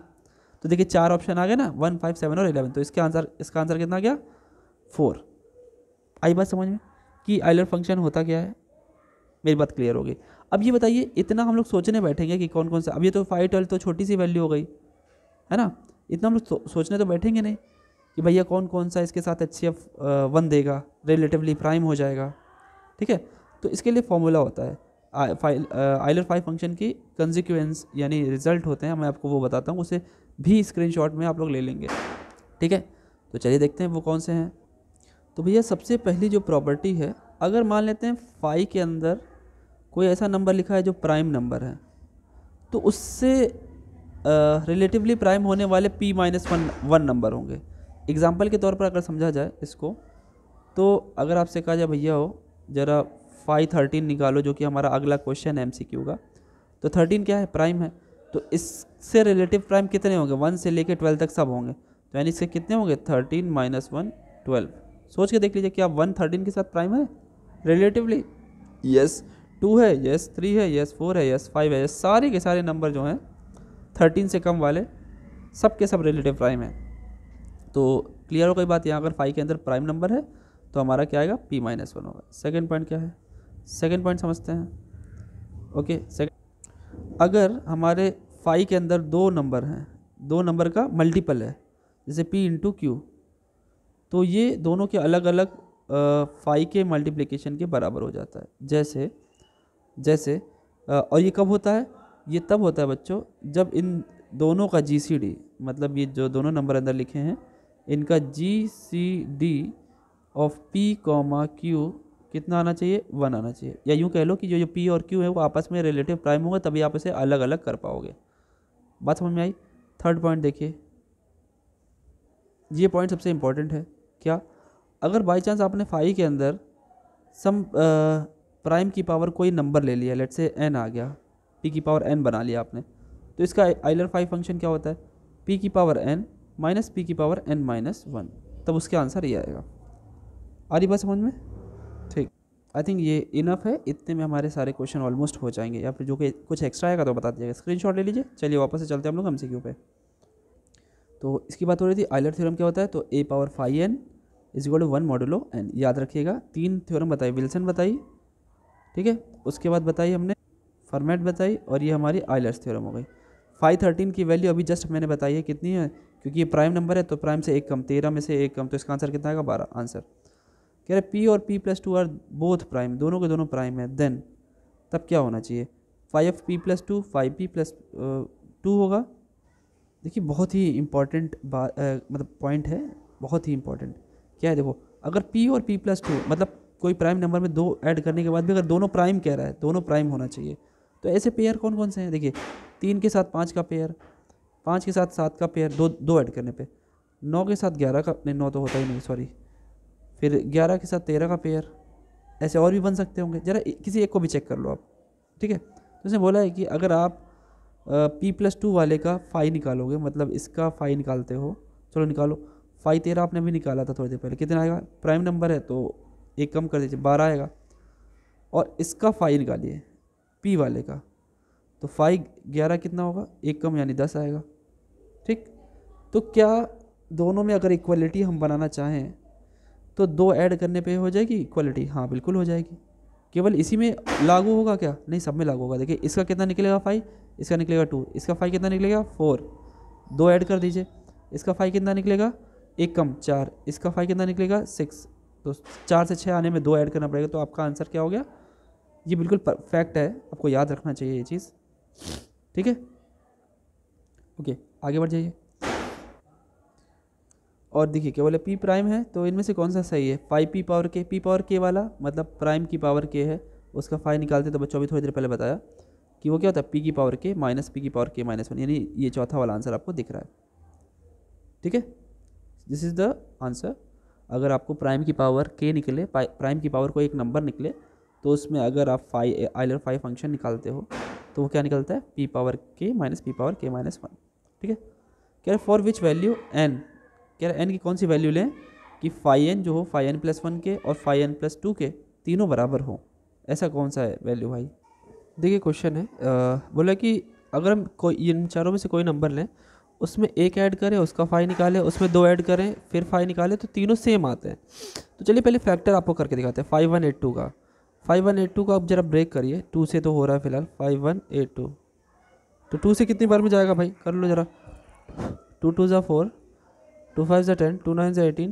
तो देखिए चार ऑप्शन आ गए ना वन फाइव सेवन और इलेवन तो इसके आंसर इसका आंसर कितना गया फोर आई बात समझ में कि आइलर फंक्शन होता क्या है मेरी बात क्लियर हो गई अब ये बताइए इतना हम लोग सोचने बैठेंगे कि कौन कौन सा अब ये तो फाइव ट्वेल्व तो छोटी सी वैल्यू हो गई है ना इतना हम लोग सोचने तो बैठेंगे नहीं कि भैया कौन कौन सा इसके साथ एच वन देगा रिलेटिवली प्राइम हो जाएगा ठीक है तो इसके लिए फॉर्मूला होता है आइलर फाइव फंक्शन की कंजिक्वेंस यानी रिजल्ट होते हैं मैं आपको वो बताता हूँ उसे भी स्क्रीनशॉट में आप लोग ले लेंगे ठीक है तो चलिए देखते हैं वो कौन से हैं तो भैया सबसे पहली जो प्रॉपर्टी है अगर मान लेते हैं फाइव के अंदर कोई ऐसा नंबर लिखा है जो प्राइम नंबर है तो उससे रिलेटिवली प्राइम होने वाले P minus one one number होंगे एग्ज़ाम्पल के तौर पर अगर समझा जाए इसको तो अगर आपसे कहा जाए भैया हो ज़रा फाइव थर्टीन निकालो जो कि हमारा अगला क्वेश्चन है एम का तो थर्टीन क्या है प्राइम है तो इससे रिलेटिव प्राइम कितने होंगे वन से लेकर ट्वेल्व तक सब होंगे तो यानी इससे कितने होंगे थर्टीन माइनस वन ट्वेल्व सोच के देख लीजिए क्या वन थर्टीन के साथ प्राइम है रिलेटिवली यस टू है यस थ्री है यस फोर है यस फाइव है यस सारे के सारे नंबर जो हैं थर्टीन से कम वाले सब के सब रिलेटिव प्राइम है तो क्लियर हो गई बात यहाँ अगर फाइव के अंदर प्राइम नंबर है तो हमारा क्या आएगा पी माइनस वन होगा सेकेंड पॉइंट क्या है सेकेंड पॉइंट समझते हैं ओके सेकेंड अगर हमारे फाइव के अंदर दो नंबर हैं दो नंबर का मल्टीपल है जैसे पी इंटू क्यू तो ये दोनों के अलग अलग फाइव के मल्टीप्लिकेशन के बराबर हो जाता है जैसे जैसे आ, और ये कब होता है ये तब होता है बच्चों जब इन दोनों का जी मतलब ये जो दोनों नंबर अंदर लिखे हैं इनका G C D of P comma Q कितना आना चाहिए वन आना चाहिए या यूँ कह लो कि जो जो पी और क्यू है वो आपस में रिलेटिव प्राइम होगा तभी आप इसे अलग अलग कर पाओगे बात समझ में आई थर्ड पॉइंट देखिए ये पॉइंट सबसे इम्पॉर्टेंट है क्या अगर बाई चांस आपने फाइव के अंदर सम प्राइम की पावर कोई नंबर ले लिया लेट से एन आ गया पी की पावर एन बना लिया आपने तो इसका आइलर फाइव फंक्शन क्या होता है पी की पावर एन माइनस पी की पावर एन माइनस वन तब उसके आंसर ये आएगा आ रही बात समझ में ठीक आई थिंक ये इनफ है इतने में हमारे सारे क्वेश्चन ऑलमोस्ट हो जाएंगे या फिर जो कि कुछ एक्स्ट्रा आएगा तो बता दीजिएगा स्क्रीन ले लीजिए चलिए वापस से चलते हैं हम लोग हमसे क्यों पे तो इसकी बात हो रही थी आइलर थ्योरम क्या होता है तो ए power five N is equal to one modulo N याद रखिएगा तीन थ्योरम बताई विल्सन बताई ठीक है उसके बाद बताई हमने फॉर्मेट बताई और ये हमारी आइलर्स थ्योरम हो गई फाइव थर्टीन की वैल्यू अभी जस्ट मैंने बताई है कितनी है क्योंकि ये प्राइम नंबर है तो प्राइम से एक कम तेरह में से एक कम तो इसका आंसर कितना आएगा बारह आंसर कह रहे पी और P plus two are both prime दोनों के दोनों प्राइम है देन तब क्या होना चाहिए five P plus two five P plus two होगा देखिए बहुत ही इंपॉर्टेंट बात मतलब पॉइंट है बहुत ही इंपॉर्टेंट क्या है देखो अगर पी और पी प्लस टू मतलब कोई प्राइम नंबर में दो ऐड करने के बाद भी अगर दोनों प्राइम कह रहा है दोनों प्राइम होना चाहिए तो ऐसे पेयर कौन कौन से हैं देखिए तीन के साथ पाँच का पेयर पाँच के साथ सात का पेयर दो दो ऐड करने पे नौ के साथ ग्यारह का नहीं नौ तो होता ही नहीं सॉरी फिर ग्यारह के साथ तेरह का पेयर ऐसे और भी बन सकते होंगे ज़रा किसी एक को भी चेक कर लो आप ठीक है तो उसने बोला है कि अगर आप पी प्लस टू वाले का फाई निकालोगे मतलब इसका फाई निकालते हो चलो निकालो फाई तेरह आपने भी निकाला था थोड़ी देर पहले कितना आएगा प्राइम नंबर है तो एक कम कर दीजिए बारह आएगा और इसका फाई निकालिए पी वाले का तो फाइव ग्यारह कितना होगा एक कम यानी दस आएगा तो क्या दोनों में अगर इक्वलिटी हम बनाना चाहें तो दो ऐड करने पे हो जाएगी इक्वलिटी हाँ बिल्कुल हो जाएगी केवल इसी में लागू होगा क्या नहीं सब में लागू होगा देखिए इसका कितना निकलेगा फाइव इसका निकलेगा टू इसका फाइव कितना निकलेगा फोर दो ऐड कर दीजिए इसका फाइव कितना निकलेगा एक कम चार इसका फाइव कितना निकलेगा सिक्स तो चार से छः आने में दो ऐड करना पड़ेगा तो आपका आंसर क्या हो गया ये बिल्कुल परफेक्ट है आपको याद रखना चाहिए ये चीज़ ठीक है ओके आगे बढ़ जाइए और देखिए क्या बोले पी प्राइम है तो इनमें से कौन सा सही है फाइव पी पावर के पी पावर के वाला मतलब प्राइम की पावर के है उसका फाइव निकालते तो बच्चों अभी थोड़ी देर पहले बताया कि वो क्या होता है पी की पावर के माइनस पी की पावर के माइनस वन यानी ये चौथा वाला आंसर आपको दिख रहा है ठीक है दिस इज़ द आंसर अगर आपको प्राइम की पावर के निकले प्राइम की पावर को एक नंबर निकले तो उसमें अगर आप फाइव आइलर फाइव फंक्शन निकालते हो तो वो क्या निकलता है पी पावर के माइनस पी पावर के माइनस वन ठीक है क्या फॉर विच वैल्यू एन कह रहा है एन की कौन सी वैल्यू लें कि फाइव एन जो हो फाइव एन प्लस वन के और फाइव एन प्लस टू के तीनों बराबर हों ऐसा कौन सा है वैल्यू भाई देखिए क्वेश्चन है आ, बोला कि अगर हम कोई इन चारों में से कोई नंबर लें उसमें एक ऐड करें उसका फाइव निकालें उसमें दो ऐड करें फिर फाइव निकालें तो तीनों सेम आते हैं तो चलिए पहले फैक्टर आपको करके दिखाते हैं फाइव वन एट टू का फाइव वन एट टू का आप जरा ब्रेक करिए टू से तो हो रहा है फिलहाल फाइव वन एट टू तो टू से कितनी बार में जाएगा भाई कर लो ज़रा टू टू ज़ा फोर टू फाइव ज़ा टेन टू नाइन ज़ा एटीन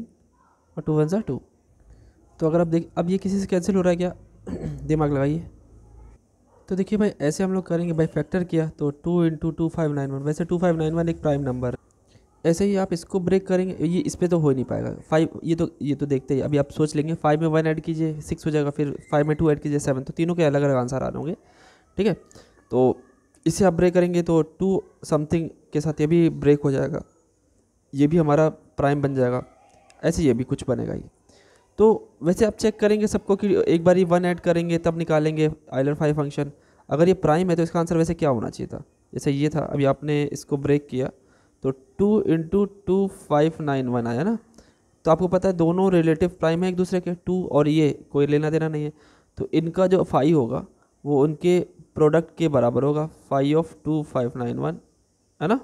और टू वन ज़ा टू तो अगर आप देख अब ये किसी से कैंसिल हो रहा है क्या दिमाग लगाइए तो देखिए भाई ऐसे हम लोग करेंगे भाई फैक्टर किया तो two into two five nine one वैसे टू फाइव नाइन वन एक प्राइम नंबर ऐसे ही आप इसको ब्रेक करेंगे ये इस पर तो हो नहीं पाएगा फाइव ये तो ये तो देखते ही अभी आप सोच लेंगे फाइव में वन ऐड कीजिए सिक्स हो जाएगा फिर फाइव में टू ऐड कीजिए सेवन तो तीनों के अलग अलग आंसर आ होंगे ठीक है तो इसे आप ब्रेक करेंगे तो टू समथिंग के साथ ये भी ब्रेक हो जाएगा ये भी हमारा प्राइम बन जाएगा ऐसे ये भी कुछ बनेगा ही तो वैसे आप चेक करेंगे सबको कि एक बार ये वन ऐड करेंगे तब निकालेंगे आइलर फाइव फंक्शन अगर ये प्राइम है तो इसका आंसर वैसे क्या होना चाहिए था जैसे ये था अभी आपने इसको ब्रेक किया तो two into two five nine one आया ना तो आपको पता है दोनों रिलेटिव प्राइम है एक दूसरे के टू और ये कोई लेना देना नहीं है तो इनका जो फाइव होगा वो उनके प्रोडक्ट के बराबर होगा five of two five nine one है ना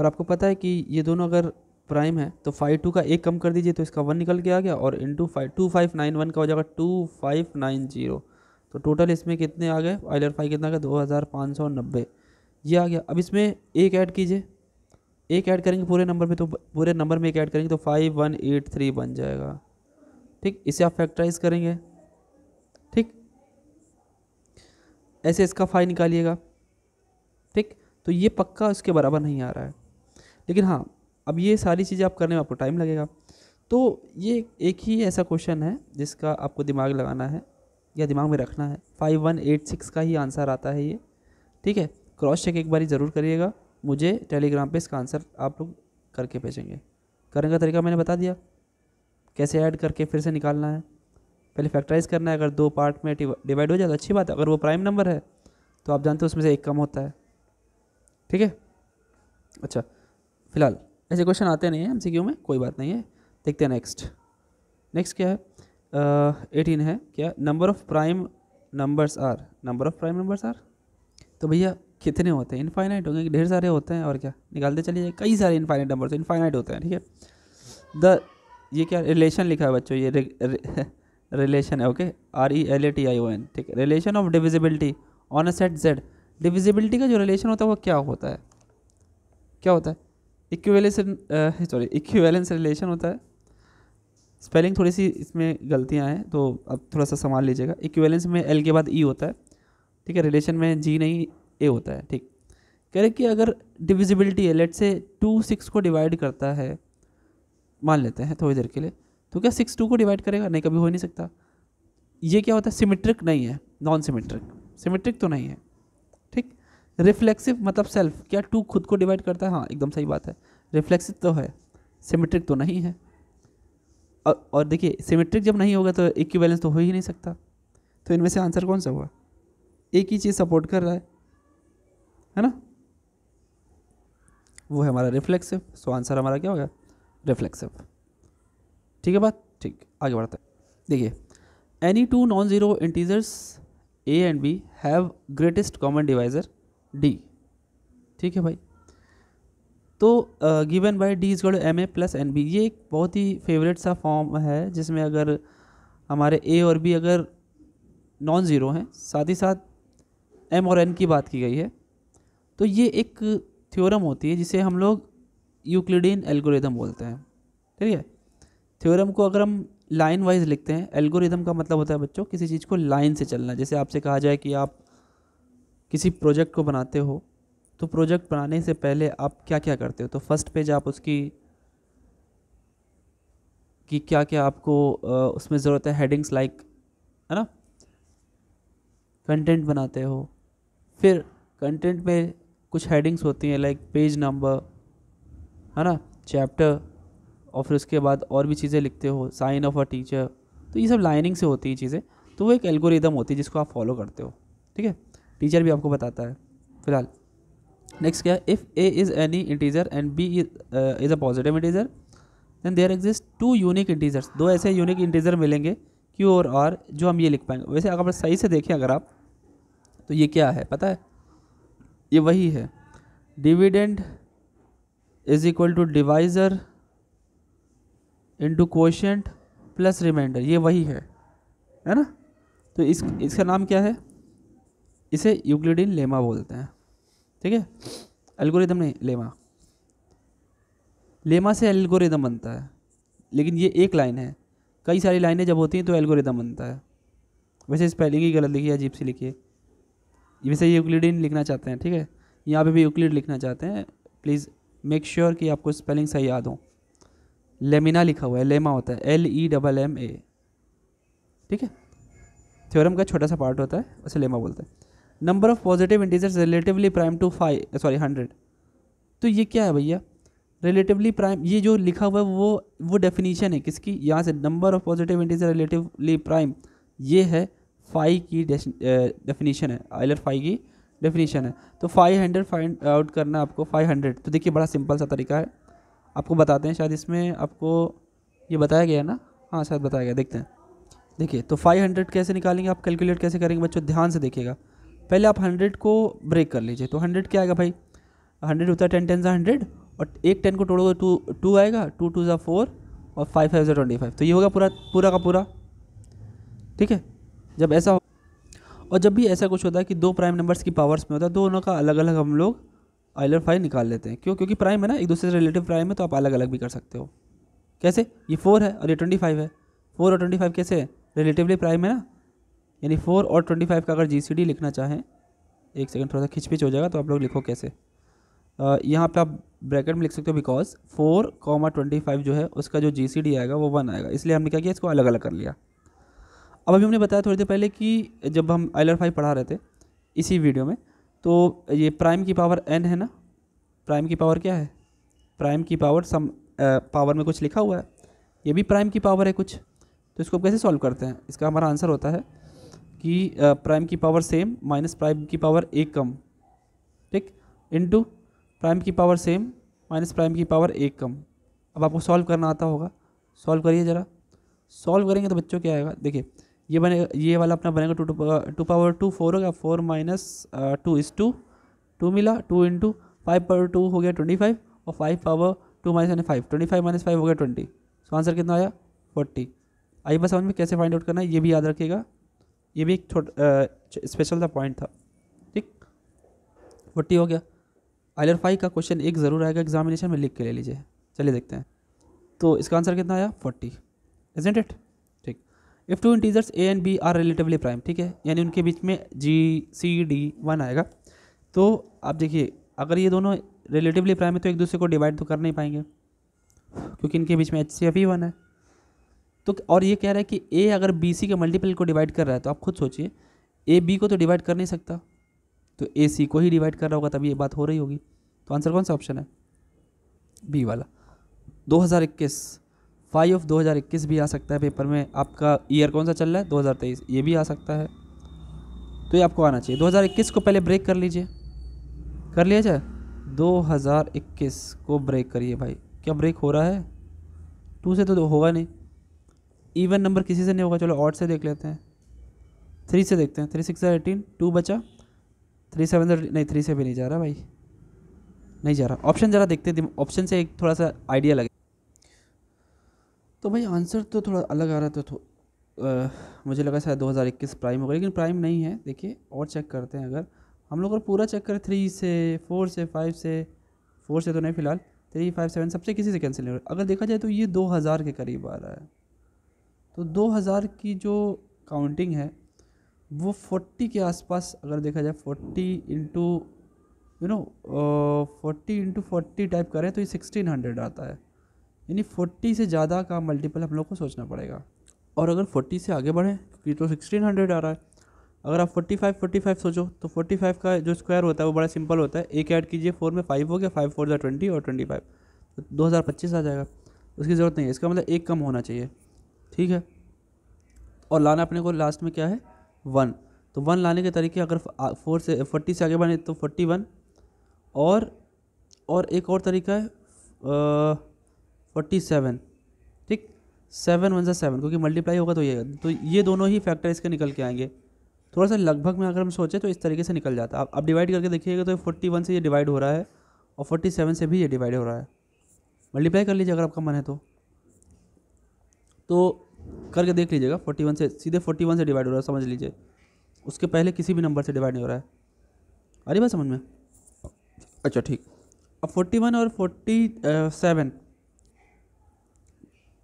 और आपको पता है कि ये दोनों अगर प्राइम है तो फाइव टू का एक कम कर दीजिए तो इसका वन निकल के आ गया और into five two five nine one का हो जाएगा टू फाइव नाइन जीरो तो टोटल इसमें कितने आ गए आइलर फाइव कितना आ गया दो हज़ार पाँच सौ नब्बे ये आ गया अब इसमें एक ऐड कीजिए एक ऐड करेंगे पूरे नंबर में तो पूरे नंबर में एक ऐड करेंगे तो फाइव वन एट थ्री बन जाएगा ठीक इसे आप फैक्टराइज करेंगे ठीक ऐसे इसका फाइव निकालिएगा ठीक तो ये पक्का उसके बराबर नहीं आ रहा है लेकिन हाँ अब ये सारी चीज़ें आप करने में आपको टाइम लगेगा तो ये एक ही ऐसा क्वेश्चन है जिसका आपको दिमाग लगाना है या दिमाग में रखना है फाइव वन एट सिक्स का ही आंसर आता है ये ठीक है क्रॉस चेक एक बारी ज़रूर करिएगा मुझे टेलीग्राम पे इसका आंसर आप लोग करके भेजेंगे करने का तरीका मैंने बता दिया कैसे ऐड करके फिर से निकालना है पहले फैक्टराइज करना है अगर दो पार्ट में डिवाइड हो जाए तो अच्छी बात है अगर वो प्राइम नंबर है तो आप जानते हो उसमें से एक कम होता है ठीक है अच्छा फिलहाल ऐसे क्वेश्चन आते नहीं हैं एमसीक्यू में कोई बात नहीं है देखते हैं नेक्स्ट नेक्स्ट क्या है एटीन uh, है क्या number of prime numbers are number of prime numbers are तो भैया कितने होते हैं इनफाइनाइट होंगे ढेर सारे होते हैं और क्या निकालते चलिए कई सारे इनफाइनाइट नंबर इनफाइनाइट होते हैं ठीक है द ये क्या रिलेशन लिखा है बच्चों ये रिलेशन है okay R E L A T I O N ठीक है relation of divisibility on a set Z divisibility का जो रिलेशन होता है वो क्या होता है क्या होता है इक्वेलेंस सॉरी इक्वेलेंस रिलेशन होता है स्पेलिंग थोड़ी सी इसमें गलतियां हैं तो अब थोड़ा सा संभाल लीजिएगा इक्वेलेंस में एल के बाद ई e होता है ठीक है रिलेशन में जी नहीं ए होता है ठीक कह रहे कि अगर डिविजिबिलिटी है लेट से टू सिक्स को डिवाइड करता है मान लेते हैं थोड़ी देर के लिए तो क्या सिक्स टू को डिवाइड करेगा नहीं कभी हो नहीं सकता ये क्या होता है सिमेट्रिक नहीं है नॉन सिमेट्रिक सिमेट्रिक तो नहीं है रिफ्लेक्सिव मतलब सेल्फ क्या टू खुद को डिवाइड करता है हाँ एकदम सही बात है रिफ्लेक्सिव तो है सिमेट्रिक तो नहीं है और, और देखिए सिमेट्रिक जब नहीं होगा तो इक्विवेलेंस तो हो ही नहीं सकता तो इनमें से आंसर कौन सा हुआ एक ही चीज़ सपोर्ट कर रहा है है ना वो है हमारा रिफ्लेक्सिव सो आंसर हमारा क्या होगा रिफ्लेक्सिव ठीक है बात ठीक आगे बढ़ते हैं देखिए any two non zero integers a and b have greatest common divisor d ठीक है भाई तो गिवन बाय डी इजगढ़ m a plus n b ये एक बहुत ही फेवरेट सा फॉर्म है जिसमें अगर हमारे ए और बी अगर नॉन ज़ीरो हैं साथ ही साथ एम और एन की बात की गई है तो ये एक थ्योरम होती है जिसे हम लोग यूक्लिडियन एल्गोरिदम बोलते हैं ठीक है थ्योरम को अगर हम लाइन वाइज लिखते हैं एल्गोरिदम का मतलब होता है बच्चों किसी चीज़ को लाइन से चलना जैसे आपसे कहा जाए कि आप किसी प्रोजेक्ट को बनाते हो तो प्रोजेक्ट बनाने से पहले आप क्या क्या करते हो तो फर्स्ट पेज आप उसकी कि क्या क्या आपको उसमें ज़रूरत है हेडिंग्स लाइक है ना कंटेंट बनाते हो फिर कंटेंट में कुछ हेडिंग्स होती हैं लाइक पेज नंबर है ना चैप्टर और फिर उसके बाद और भी चीज़ें लिखते हो साइन ऑफ अ टीचर तो ये सब लाइनिंग से होती है चीज़ें तो वो एक एल्गोरिदम होती है जिसको आप फॉलो करते हो ठीक है टीचर भी आपको बताता है फिलहाल नेक्स्ट क्या if a is any integer and b is a positive integer then there exist two unique integers दो ऐसे यूनिक इंटीजर मिलेंगे क्यू और आर जो हम ये लिख पाएंगे वैसे अगर सही से देखें अगर आप तो ये क्या है पता है ये वही है dividend is equal to divisor into question plus reminder ये वही है है ना तो इस इसका नाम क्या है इसे यूक्लिडिन लेमा बोलते हैं ठीक है एल्गोरिदम नहीं लेमा लेमा से एल्गोरिदम बनता है लेकिन ये एक लाइन है कई सारी लाइनें जब होती हैं तो एल्गोरिदम बनता है वैसे स्पेलिंग ही गलत लिखी है अजीब सी लिखी है वैसे यूक्लिडिन लिखना चाहते हैं ठीक है यहाँ पे भी यूक्लिड लिखना चाहते हैं प्लीज़ मेक श्योर कि आपको स्पेलिंग सही याद हो लेमिना लिखा हुआ है लेमा होता है L E double M A ठीक है थ्योरम का छोटा सा पार्ट होता है उसे लेमा बोलते हैं number of positive integers relatively prime to five sorry hundred तो ये क्या है भैया रिलेटिवली प्राइम ये जो लिखा हुआ है वो वो डेफिनीशन है किसकी यहाँ से number of positive integer relatively prime ये है फाइव की डेफिनीशन है आइलर फाइव की डेफिनीशन है तो फाइव हंड्रेड फाइंड आउट करना है आपको फाइव हंड्रेड तो देखिए बड़ा सिंपल सा तरीका है आपको बताते हैं शायद इसमें आपको ये बताया गया है ना हाँ शायद बताया गया देखते हैं देखिए तो फाइव हंड्रेड कैसे निकालेंगे आप कैलकुलेट कैसे करेंगे बच्चों ध्यान से देखिएगा पहले आप हंड्रेड को ब्रेक कर लीजिए तो हंड्रेड क्या आएगा भाई हंड्रेड होता है टेन टेन ज़ा हंड्रेड और एक टेन को तोड़ोगे तो टू टू आएगा टू टू ज़ा फोर और फाइव फाइव ज़ा ट्वेंटी फाइव तो ये होगा पूरा पूरा का पूरा ठीक है जब ऐसा हो और जब भी ऐसा कुछ होता है कि दो प्राइम नंबर्स की पावर्स में होता है दोनों का अलग अलग हम लोग आइलर फाइव निकाल लेते हैं क्यों क्योंकि प्राइम है ना एक दूसरे से रिलेटिव प्राइम है तो आप अलग अलग भी कर सकते हो कैसे ये फोर है और ये ट्वेंटी फाइव है फोर और ट्वेंटी फाइव कैसे है रिलेटिवली प्राइम है ना यानी फोर और ट्वेंटी फाइव का अगर जी लिखना चाहें एक सेकेंड थोड़ा सा खिचपिच हो जाएगा तो आप लोग लिखो कैसे यहाँ पे आप ब्रैकेट में लिख सकते हो because four comma twenty five जो है उसका जो जी आएगा वो वन आएगा इसलिए हमने क्या किया इसको अलग अलग कर लिया अब अभी हमने बताया थोड़ी देर पहले कि जब हम आई फाइव पढ़ा रहे थे इसी वीडियो में तो ये प्राइम की पावर एन है ना प्राइम की पावर क्या है प्राइम की पावर सम पावर में कुछ लिखा हुआ है ये भी प्राइम की पावर है कुछ तो इसको कैसे सॉल्व करते हैं इसका हमारा आंसर होता है कि प्राइम की पावर सेम माइनस प्राइम की पावर एक कम ठीक इनटू प्राइम की पावर सेम माइनस प्राइम की पावर एक कम अब आपको सॉल्व करना आता होगा सॉल्व करिए ज़रा सॉल्व करेंगे तो बच्चों क्या आएगा देखिए ये बने ये वाला अपना बनेगा two two power two four हो गया फोर माइनस टू इस टू टू मिला two into five power two हो गया ट्वेंटी फाइव और फाइव पावर टू माइनस यानी five twenty five minus five हो गया ट्वेंटी सो आंसर कितना आया फोर्टी आइए बस समझ में कैसे फाइंड आउट करना है ये भी याद रखिएगा ये भी एक थोड़ा स्पेशल था पॉइंट था ठीक फोर्टी हो गया आइलर फाइव का क्वेश्चन एक ज़रूर आएगा एग्जामिनेशन में लिख के ले लीजिए चलिए देखते हैं तो इसका आंसर कितना आया फोर्टी इजेंट इट ठीक if two integers a and b are relatively prime ठीक है यानी उनके बीच में जी सी डी वन आएगा तो आप देखिए अगर ये दोनों रिलेटिवली प्राइम है तो एक दूसरे को डिवाइड तो कर नहीं पाएंगे क्योंकि इनके बीच में एच सी एफ ही वन है तो और ये कह रहा है कि ए अगर बी सी के मल्टीपल को डिवाइड कर रहा है तो आप खुद सोचिए ए बी को तो डिवाइड कर नहीं सकता तो ए सी को ही डिवाइड कर रहा होगा तभी ये बात हो रही होगी तो आंसर कौन सा ऑप्शन है बी वाला 2021 फाइव ऑफ इक्कीस भी आ सकता है पेपर में आपका ईयर कौन सा चल रहा है 2023 ये भी आ सकता है तो ये आपको आना चाहिए 2021 को पहले ब्रेक कर लीजिए कर लिया जाए 2021 को ब्रेक करिए भाई क्या ब्रेक हो रहा है टू से तो होगा नहीं इवन नंबर किसी से नहीं होगा चलो ऑट से देख लेते हैं थ्री से देखते हैं थ्री सिक्स एटीन टू बचा थ्री सेवन नहीं थ्री से भी नहीं जा रहा भाई नहीं जा रहा ऑप्शन ज़रा देखते हैं ऑप्शन से एक थोड़ा सा आइडिया लगे तो भाई आंसर तो थोड़ा अलग आ रहा था तो आ, मुझे लगा शायद 2021 प्राइम होगा लेकिन प्राइम नहीं है देखिए और चेक करते हैं अगर हम लोग अगर पूरा चेक करें थ्री से फोर से फाइव से फोर से तो नहीं फ़िलहाल थ्री फाइव सेवन सबसे किसी से कैंसिल नहीं हो रहा अगर देखा जाए तो ये दो के करीब आ रहा है तो 2000 की जो काउंटिंग है वो 40 के आसपास अगर देखा जाए 40 into you know forty into forty type करें तो ये सिक्सटीन हंड्रेड आता है यानी फोर्टी से ज़्यादा का मल्टीपल हम लोग को सोचना पड़ेगा और अगर फोर्टी से आगे बढ़ें क्योंकि तो सिक्सटीन हंड्रेड आ रहा है अगर आप फोर्टी फाइव फोर्टी फाइव सोचो तो फोर्टी फाइव का जो स्क्वायर होता है वो बड़ा सिंपल होता है एक ऐड कीजिए फोर में फाइव हो गया फाइव फोर ज़ा ट्वेंटी और ट्वेंटी फाइव तो दो हज़ार पच्चीस आ जाएगा उसकी ज़रूरत नहीं है इसका मतलब एक कम होना चाहिए ठीक है और लाना अपने को लास्ट में क्या है वन तो वन लाने के तरीके अगर फोर से फोर्टी से आगे बढ़े तो फोर्टी वन और और एक और तरीका है फोर्टी सेवन ठीक सेवन वन सा सेवन क्योंकि मल्टीप्लाई होगा तो ये तो ये दोनों ही फैक्टर इसके निकल के आएंगे थोड़ा सा लगभग में अगर हम सोचे तो इस तरीके से निकल जाता है अब डिवाइड करके देखिएगा तो फोर्टी वन से ये डिवाइड हो रहा है और फोर्टी सेवन से भी ये डिवाइड हो रहा है मल्टीप्लाई कर लीजिए अगर आपका मन है तो तो करके देख लीजिएगा 41 से सीधे 41 से डिवाइड हो रहा है समझ लीजिए उसके पहले किसी भी नंबर से डिवाइड नहीं हो रहा है अरे भाई समझ में अच्छा ठीक अब 41 और 47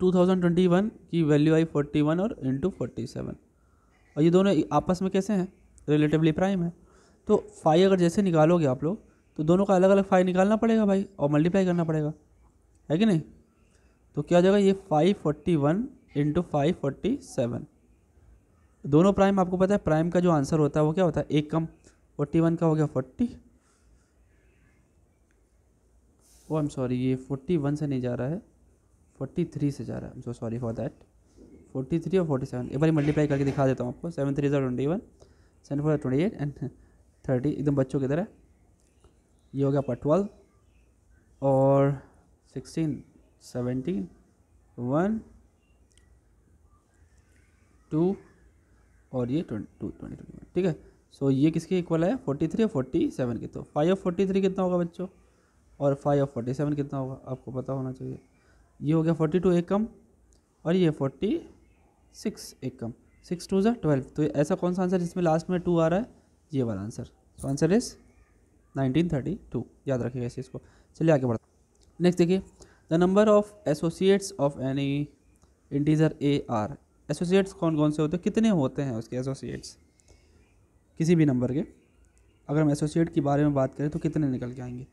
2021 की वैल्यू आई 41 और इंटू फोर्टी और ये दोनों आपस में कैसे हैं रिलेटिवली प्राइम है तो फाइव अगर जैसे निकालोगे आप लोग तो दोनों का अलग अलग फाइव निकालना पड़ेगा भाई और मल्टीप्लाई करना पड़ेगा है कि नहीं तो क्या हो जाएगा ये five forty one into five forty seven दोनों प्राइम आपको पता है प्राइम का जो आंसर होता है वो क्या होता है एक कम फोर्टी वन का हो गया forty oh I am sorry ये फोर्टी वन से नहीं जा रहा है फोर्टी थ्री से जा रहा है so sorry for that forty three और फोर्टी सेवन एक बार मल्टीप्लाई करके दिखा देता हूँ आपको सेवन थ्री जो twenty one seven four twenty eight and thirty एकदम बच्चों की तरह ये हो गया आपका ट्वेल्व और सिक्सटीन सेवेंटीन वन टू और ये twenty two twenty twenty one ठीक है सो ये किसके इक्वल है फोर्टी थ्री और फोर्टी सेवन के तो फाइव ऑफ फोर्टी थ्री कितना होगा बच्चों और फाइव ऑफ फोर्टी सेवन कितना होगा आपको पता होना चाहिए ये हो गया फोर्टी टू एक कम और ये फोर्टी सिक्स एक कम सिक्स टू ज़ा ट्वेल्व तो ऐसा कौन सा आंसर जिसमें लास्ट में टू आ रहा है ये वाला आंसर तो answer is nineteen thirty two याद रखिएगा इस चीज़ को चलिए आगे बढ़ते नेक्स्ट देखिए the number of associates of any integer a are associates कौन कौन से होते हैं कितने होते हैं उसके एसोसिएट्स किसी भी नंबर के अगर हम एसोसिएट के बारे में बात करें तो कितने निकल के आएंगे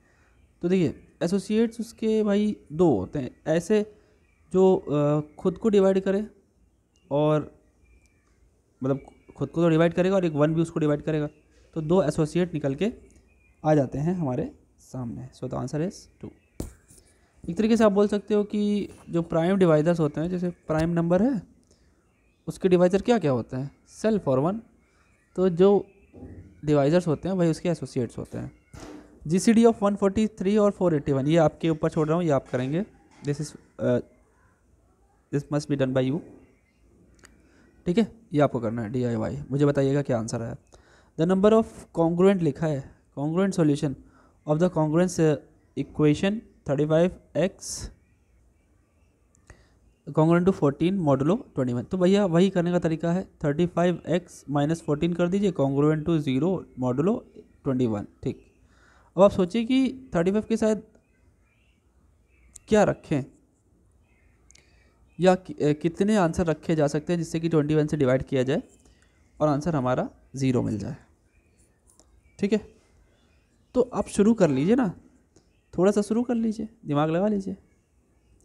तो देखिए एसोसिएट्स उसके भाई दो होते हैं ऐसे जो खुद को डिवाइड करे और मतलब खुद को तो डिवाइड करेगा और एक वन भी उसको डिवाइड करेगा तो दो एसोसिएट निकल के आ जाते हैं हमारे सामने so the answer is two एक तरीके से आप बोल सकते हो कि जो प्राइम डिवाइजर्स होते हैं जैसे प्राइम नंबर है उसके डिवाइजर क्या क्या होते हैं सेल्फ और वन तो जो डिवाइजर्स होते हैं वही उसके एसोसिएट्स होते हैं G C D of one forty three और फोर एट्टी वन ये आपके ऊपर छोड़ रहा हूँ ये आप करेंगे this is this must be done by you ठीक है ये आपको करना है डी आई वाई मुझे बताइएगा क्या आंसर है द नंबर ऑफ कॉन्ग्रुएंट लिखा है congruent solution of the congruence equation thirty five x congruent to fourteen modulo twenty one तो भैया वही करने का तरीका है thirty five x minus fourteen कर दीजिए congruent to zero modulo twenty one ठीक अब आप सोचिए कि थर्टी फाइव के शायद क्या रखें या कि, ए, कितने आंसर रखे जा सकते हैं जिससे कि ट्वेंटी वन से डिवाइड किया जाए और आंसर हमारा ज़ीरो मिल जाए ठीक है तो आप शुरू कर लीजिए ना थोड़ा सा शुरू कर लीजिए दिमाग लगा लीजिए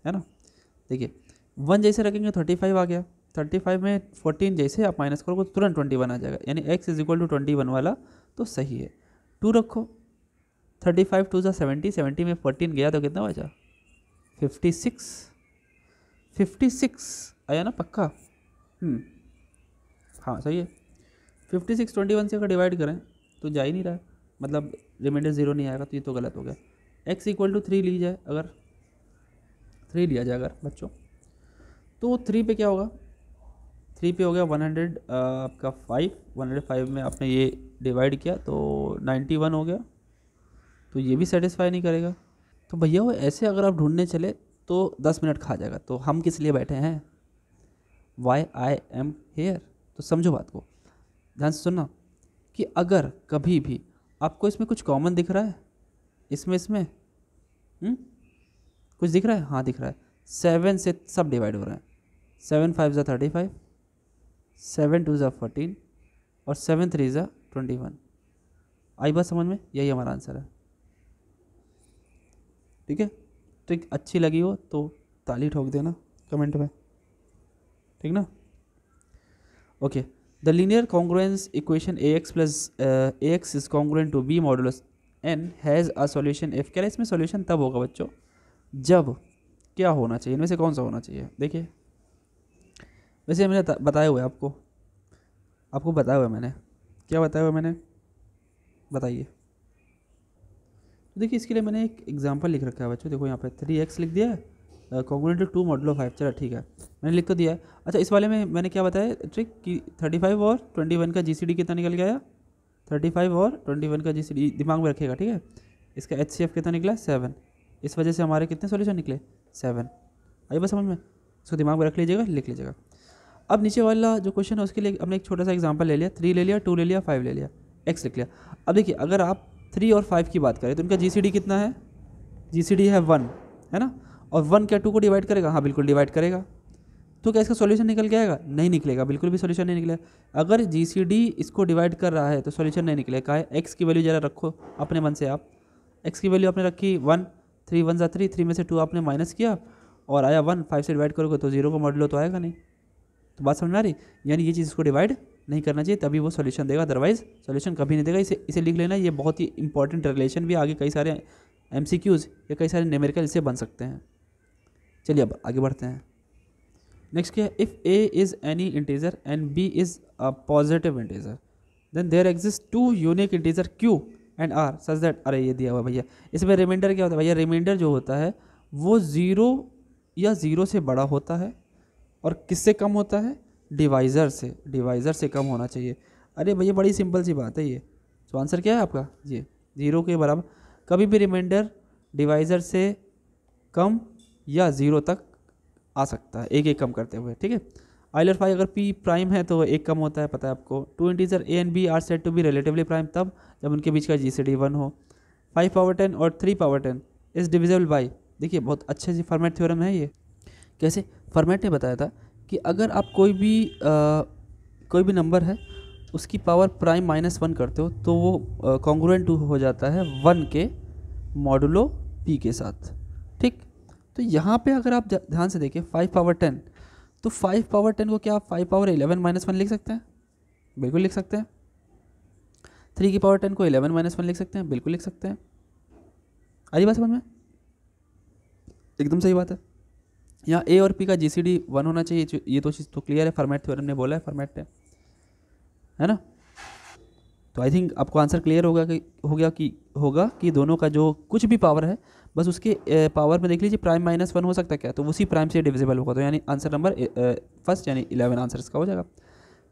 है ना देखिए वन जैसे रखेंगे थर्टी फाइव आ गया थर्टी फाइव में फोर्टीन जैसे आप माइनस करोगे तो तुरंत ट्वेंटी वन आ जाएगा यानी x is equal to twenty one वाला तो सही है टू रखो थर्टी फाइव टू जो सेवेंटी सेवेंटी में फोर्टीन गया तो कितना बचा फिफ्टी सिक्स फिफ्टी सिक्स आया ना पक्का हम्म। हाँ सही है फिफ्टी सिक्स ट्वेंटी वन से अगर डिवाइड करें तो जा ही नहीं रहा मतलब रिमाइंडर ज़ीरो नहीं आएगा तो ये तो गलत हो गया एक्स इक्वल टू थ्री ली जाए अगर थ्री लिया जाए अगर बच्चों तो थ्री पे क्या होगा थ्री पे हो गया वन हंड्रेड आपका फाइव वन हंड्रेड फाइव में आपने ये डिवाइड किया तो नाइन्टी वन हो गया तो ये भी सेटिस्फाई नहीं करेगा तो भैया वो ऐसे अगर आप ढूंढने चले तो दस मिनट खा जाएगा तो हम किस लिए बैठे हैं वाई आई एम हेयर तो समझो बात को ध्यान से सुनना कि अगर कभी भी आपको इसमें कुछ कॉमन दिख रहा है इसमें इसमें हम्म? कुछ दिख रहा है हाँ दिख रहा है सेवन से सब डिवाइड हो रहे हैं सेवन फाइव ज़ा थर्टी फाइव सेवन टू ज़ा फोर्टीन और सेवन थ्री ज़ा ट्वेंटी वन आई बात समझ में यही हमारा आंसर है ठीक है ट्रिक अच्छी लगी हो तो ताली ठोक देना कमेंट में ठीक ना okay the linear congruence equation a x plus a x is congruent to b modulus n has a solution if क्या इसमें सॉल्यूशन तब होगा बच्चों जब क्या होना चाहिए इनमें से कौन सा होना चाहिए देखिए वैसे मैंने बताया हुआ है आपको आपको बताया हुआ है मैंने क्या बताया हुआ मैंने बताइए तो देखिए इसके लिए मैंने एक एग्जाम्पल लिख रखा है बच्चों देखो यहाँ पे थ्री एक्स लिख दिया है कॉम्पोनेंट टू मॉडलो फाइव चला ठीक है मैंने लिख तो दिया अच्छा इस वाले में मैंने क्या बताया ट्रिक कि थर्टी फाइव और ट्वेंटी वन का जी कितना निकल गया थर्टी फाइव और ट्वेंटी वन का जी दिमाग में रखिएगा ठीक है इसका एच सी एफ कितना निकला सेवन इस वजह से हमारे कितने सोल्यूशन निकले सेवन आइए बस समझ में इसको दिमाग में रख लीजिएगा लिख लीजिएगा अब नीचे वाला जो क्वेश्चन है उसके लिए हमने एक छोटा सा एग्जाम्पल ले लिया थ्री ले लिया टू ले लिया फाइव ले लिया एक्स लिख लिया अब देखिए अगर आप थ्री और फाइव की बात करें तो उनका जी कितना है जी है वन है ना और वन क्या टू को डिवाइड करेगा हाँ बिल्कुल डिवाइड करेगा तो क्या इसका सॉल्यूशन निकल के आएगा नहीं निकलेगा बिल्कुल भी सॉल्यूशन नहीं निकलेगा अगर जीसीडी इसको डिवाइड कर रहा है तो सॉल्यूशन नहीं निकलेगा क्या है एक्स की वैल्यू ज़रा रखो अपने मन से आप एक्स की वैल्यू आपने रखी वन थ्री वन ज़ा थ्री थ्री में से टू आपने माइनस किया और आया वन फाइव से डिवाइड करोगे तो जीरो का मॉडलो तो आएगा नहीं तो बात समझ में आ रही यानी ये चीज़ इसको डिवाइड नहीं करना चाहिए तभी वो सॉल्यूशन देगा अदरवाइज सॉल्यूशन कभी नहीं देगा इसे इसे लिख लेना ये बहुत ही इंपॉर्टेंट रिलेशन भी आगे कई सारे एम या कई सारे न्यूमेरिकल इसे बन सकते हैं चलिए अब आगे बढ़ते हैं नेक्स्ट क्या है if a is any integer and b is a positive integer then there exist two unique integer q and r such that अरे ये दिया हुआ भैया इसमें रिमाइंडर क्या होता है भैया रिमाइंडर जो होता है वो ज़ीरो या ज़ीरो से बड़ा होता है और किससे कम होता है डिवाइज़र से डिवाइज़र से कम होना चाहिए अरे भैया बड़ी सिंपल सी बात है ये तो आंसर क्या है आपका जी ज़ीरो के बराबर कभी भी रिमाइंडर डिवाइज़र से कम या ज़ीरो तक आ सकता है एक एक कम करते हुए ठीक है आइलर फाइव अगर पी प्राइम है तो एक कम होता है पता है आपको two integer a and b are set to be relatively prime तब जब उनके बीच का जी सी डी वन हो फाइव पावर टेन और थ्री पावर टेन इस डिविजल बाई देखिए बहुत अच्छे से फॉर्मेट थ्योरम है ये कैसे फॉर्मेट ने बताया था कि अगर आप कोई भी आ, कोई भी नंबर है उसकी पावर प्राइम माइनस वन करते हो तो वो कॉन्ग्रुएंट हो जाता है वन के मॉडुलो पी के साथ तो यहाँ पे अगर आप ध्यान से देखें फाइव पावर टेन तो फाइव पावर टेन को क्या आप five power eleven minus one लिख सकते हैं बिल्कुल लिख सकते हैं थ्री की पावर टेन को एलेवन माइनस वन लिख सकते हैं बिल्कुल लिख सकते हैं आई बात समझ में एकदम सही बात है यहाँ ए और पी का जी सी डी वन होना चाहिए ये तो चीज़ तो क्लियर है फॉर्मेट थ्योरम ने बोला है फॉर्मेट है है ना तो आई थिंक आपको आंसर क्लियर होगा कि हो गया कि होगा कि दोनों का जो कुछ भी पावर है बस उसके पावर में देख लीजिए प्राइम माइनस वन हो सकता है क्या तो उसी प्राइम से डिविजिबल होगा तो यानी आंसर नंबर फर्स्ट यानी इलेवन आंसर इसका हो जाएगा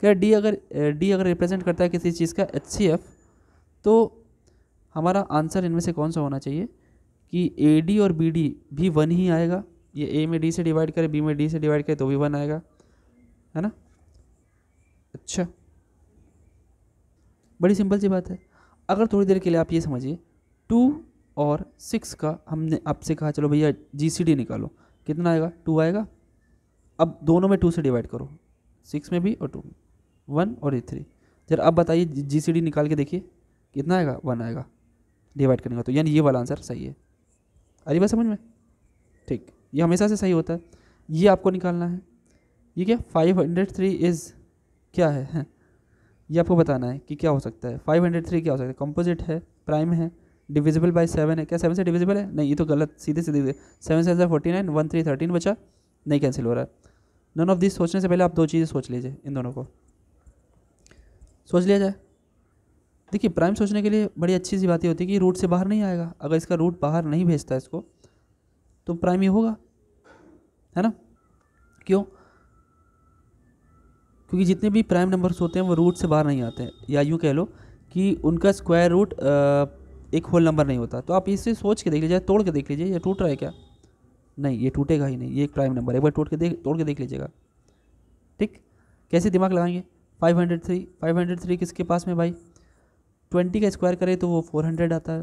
क्या डी अगर डी अगर रिप्रेजेंट करता है किसी चीज़ का एच तो हमारा आंसर इनमें से कौन सा होना चाहिए कि ए डी और बी डी भी वन ही आएगा ये ए में डी से डिवाइड करें बी में डी से डिवाइड करें तो भी वन आएगा है ना अच्छा बड़ी सिंपल सी बात है अगर थोड़ी देर के लिए आप ये समझिए टू और सिक्स का हमने आपसे कहा चलो भैया जी निकालो कितना आएगा टू आएगा अब दोनों में टू से डिवाइड करो सिक्स में भी और टू में वन और ये थ्री जरा अब बताइए जी सी डी निकाल के देखिए कितना आएगा वन आएगा डिवाइड करने का तो यानी ये वाला आंसर सही है अरे बात समझ में ठीक ये हमेशा से सही होता है ये आपको निकालना है ये क्या फाइव हंड्रेड थ्री इज़ क्या है, है ये आपको बताना है कि क्या हो सकता है फाइव हंड्रेड थ्री क्या हो सकता है कंपोजिट है प्राइम है डिविजिबल बाई सेवन है क्या सेवन से डिविजिबल है नहीं ये तो गलत सीधे सीधे seven seven forty nine one three thirteen बचा नहीं कैंसिल हो रहा है नन ऑफ दिस सोचने से पहले आप दो चीज़ें सोच लीजिए इन दोनों को सोच लिया जाए देखिए प्राइम सोचने के लिए बड़ी अच्छी सी बात ये होती है कि रूट से बाहर नहीं आएगा अगर इसका रूट बाहर नहीं भेजता इसको तो प्राइम ये होगा है ना क्यों क्योंकि जितने भी प्राइम नंबर्स होते हैं वो रूट से बाहर नहीं आते हैं या यूँ कह लो कि उनका स्क्वायर रूट एक होल नंबर नहीं होता तो आप इसे सोच के देख लीजिए तोड़ के देख लीजिए ये टूट रहा है क्या नहीं ये टूटेगा ही नहीं ये एक प्राइम नंबर है एक बार टूट के देख तोड़ के देख लीजिएगा ठीक कैसे दिमाग लगाएंगे 503 503 किसके पास में भाई 20 का स्क्वायर करें तो वो 400 आता है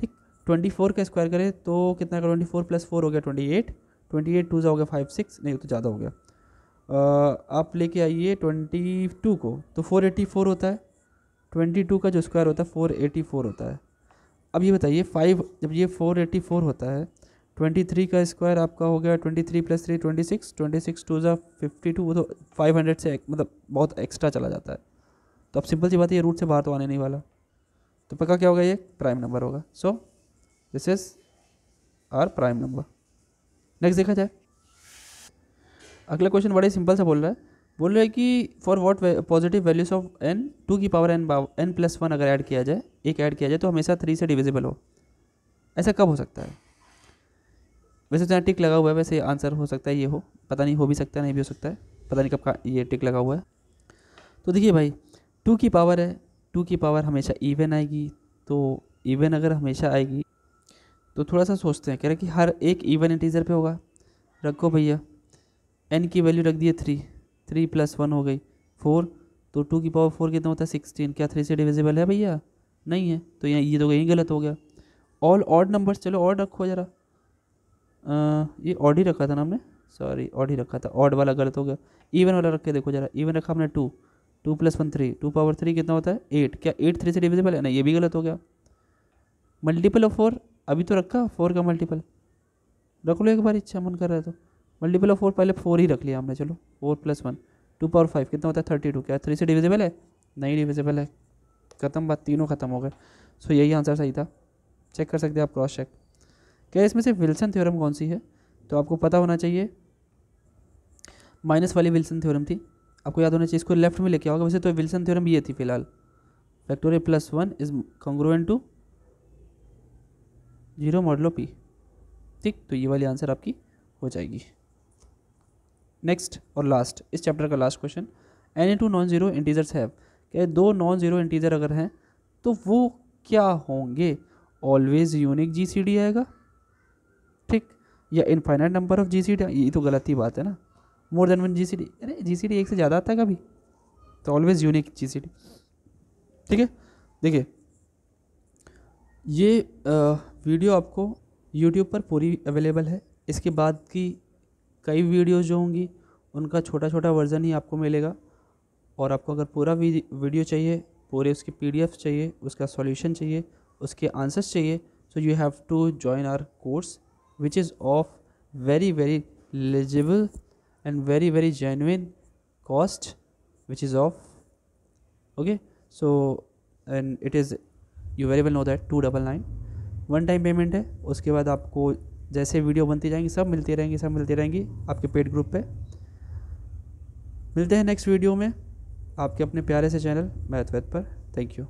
ठीक 24 का स्क्वायर करें तो कितना का ट्वेंटी फोर प्लस फोर हो गया 28 28 टू जो हो गया फाइव सिक्स नहीं तो ज़्यादा हो गया आप लेके आइए 22 को तो 484 होता है 22 का जो स्क्वायर होता है 484 होता है अब ये बताइए फाइव जब ये फोर एटी फोर होता है ट्वेंटी थ्री का स्क्वायर आपका हो गया twenty three plus three twenty six twenty six two ज़ा फिफ्टी टू वो तो फाइव हंड्रेड से मतलब बहुत एक्स्ट्रा चला जाता है तो अब सिंपल सी बात है ये रूट से बाहर तो आने नहीं वाला तो पक्का क्या होगा ये प्राइम नंबर होगा so this is our prime number next देखा जाए अगला क्वेश्चन बड़े सिंपल से बोल रहा है बोल रहे हैं कि for what positive values of n two की power n n plus one अगर ऐड किया जाए एक ऐड किया जाए तो हमेशा थ्री से डिविजिबल हो ऐसा कब हो सकता है वैसे जहाँ तो टिक लगा हुआ है वैसे आंसर हो सकता है ये हो पता नहीं हो भी सकता है नहीं भी हो सकता है पता नहीं कब का ये टिक लगा हुआ है तो देखिए भाई टू की पावर है टू की पावर हमेशा इवन आएगी तो इवन अगर हमेशा आएगी तो थोड़ा सा सोचते हैं कह रहे कि हर एक इवन इंटीजर पे होगा रखो भैया एन की वैल्यू रख दिए थ्री थ्री प्लस वन हो गई फोर तो टू की पावर फोर कितना होता है सिक्सटीन क्या थ्री से डिविजिबल है भैया नहीं है तो यहाँ ये तो यहीं गलत हो गया ऑल ऑड नंबर्स चलो ऑड रखो ज़रा ये ऑड ही रखा था ना हमने सॉरी ऑड ही रखा था ऑड वाला गलत हो गया इवन वाला रख के देखो ज़रा इवन रखा हमने two two plus one three two power three कितना होता है एट क्या एट थ्री से डिविजिबल है ना ये भी गलत हो गया मल्टीपल ऑफ फोर अभी तो रखा फोर का मल्टीपल रख लो एक बार इच्छा मन कर रहा है तो मल्टीपल ऑफ फोर पहले फोर ही रख लिया हमने चलो four plus one two power five कितना होता है थर्टी टू क्या थ्री से डिविजिबल है नहीं डिविजिबल है खत्म बात तीनों खत्म हो गए सो यही आंसर सही था चेक कर सकते हैं आप क्रॉस चेक क्या इसमें से विल्सन थ्योरम कौन सी है तो आपको पता होना चाहिए माइनस वाली विल्सन थ्योरम थी आपको याद होना चाहिए इसको लेफ्ट में लेके आओगे वैसे तो विल्सन थ्योरम ये थी फिलहाल factorial plus one is congruent to zero modulo P ठीक तो ये वाली आंसर आपकी हो जाएगी नेक्स्ट और लास्ट इस चैप्टर का last question any two non zero integers have क्या दो नॉन ज़ीरो इंटीजर अगर हैं तो वो क्या होंगे always unique G C D आएगा ठीक या infinite number of G C D ये तो गलत ही बात है ना more than one G C D अरे जी सी डी एक से ज़्यादा आता है कभी तो always unique G C D ठीक है देखिए ये आ, वीडियो आपको यूट्यूब पर पूरी अवेलेबल है इसके बाद की कई वीडियोज़ जो होंगी उनका छोटा छोटा वर्ज़न ही आपको मिलेगा और आपको अगर पूरा वीडियो चाहिए पूरे उसके पी चाहिए उसका सॉल्यूशन चाहिए उसके आंसर्स चाहिए so you have to join our course which is of very very eligible and very very genuine cost which is of okay so and it is you very well know that two double nine one time payment है उसके बाद आपको जैसे video बनती जाएंगी सब मिलती रहेंगी सब मिलती रहेंगी आपके पेड ग्रुप पे मिलते हैं नेक्स्ट वीडियो में आपके अपने प्यारे से चैनल वैथ पर थैंक यू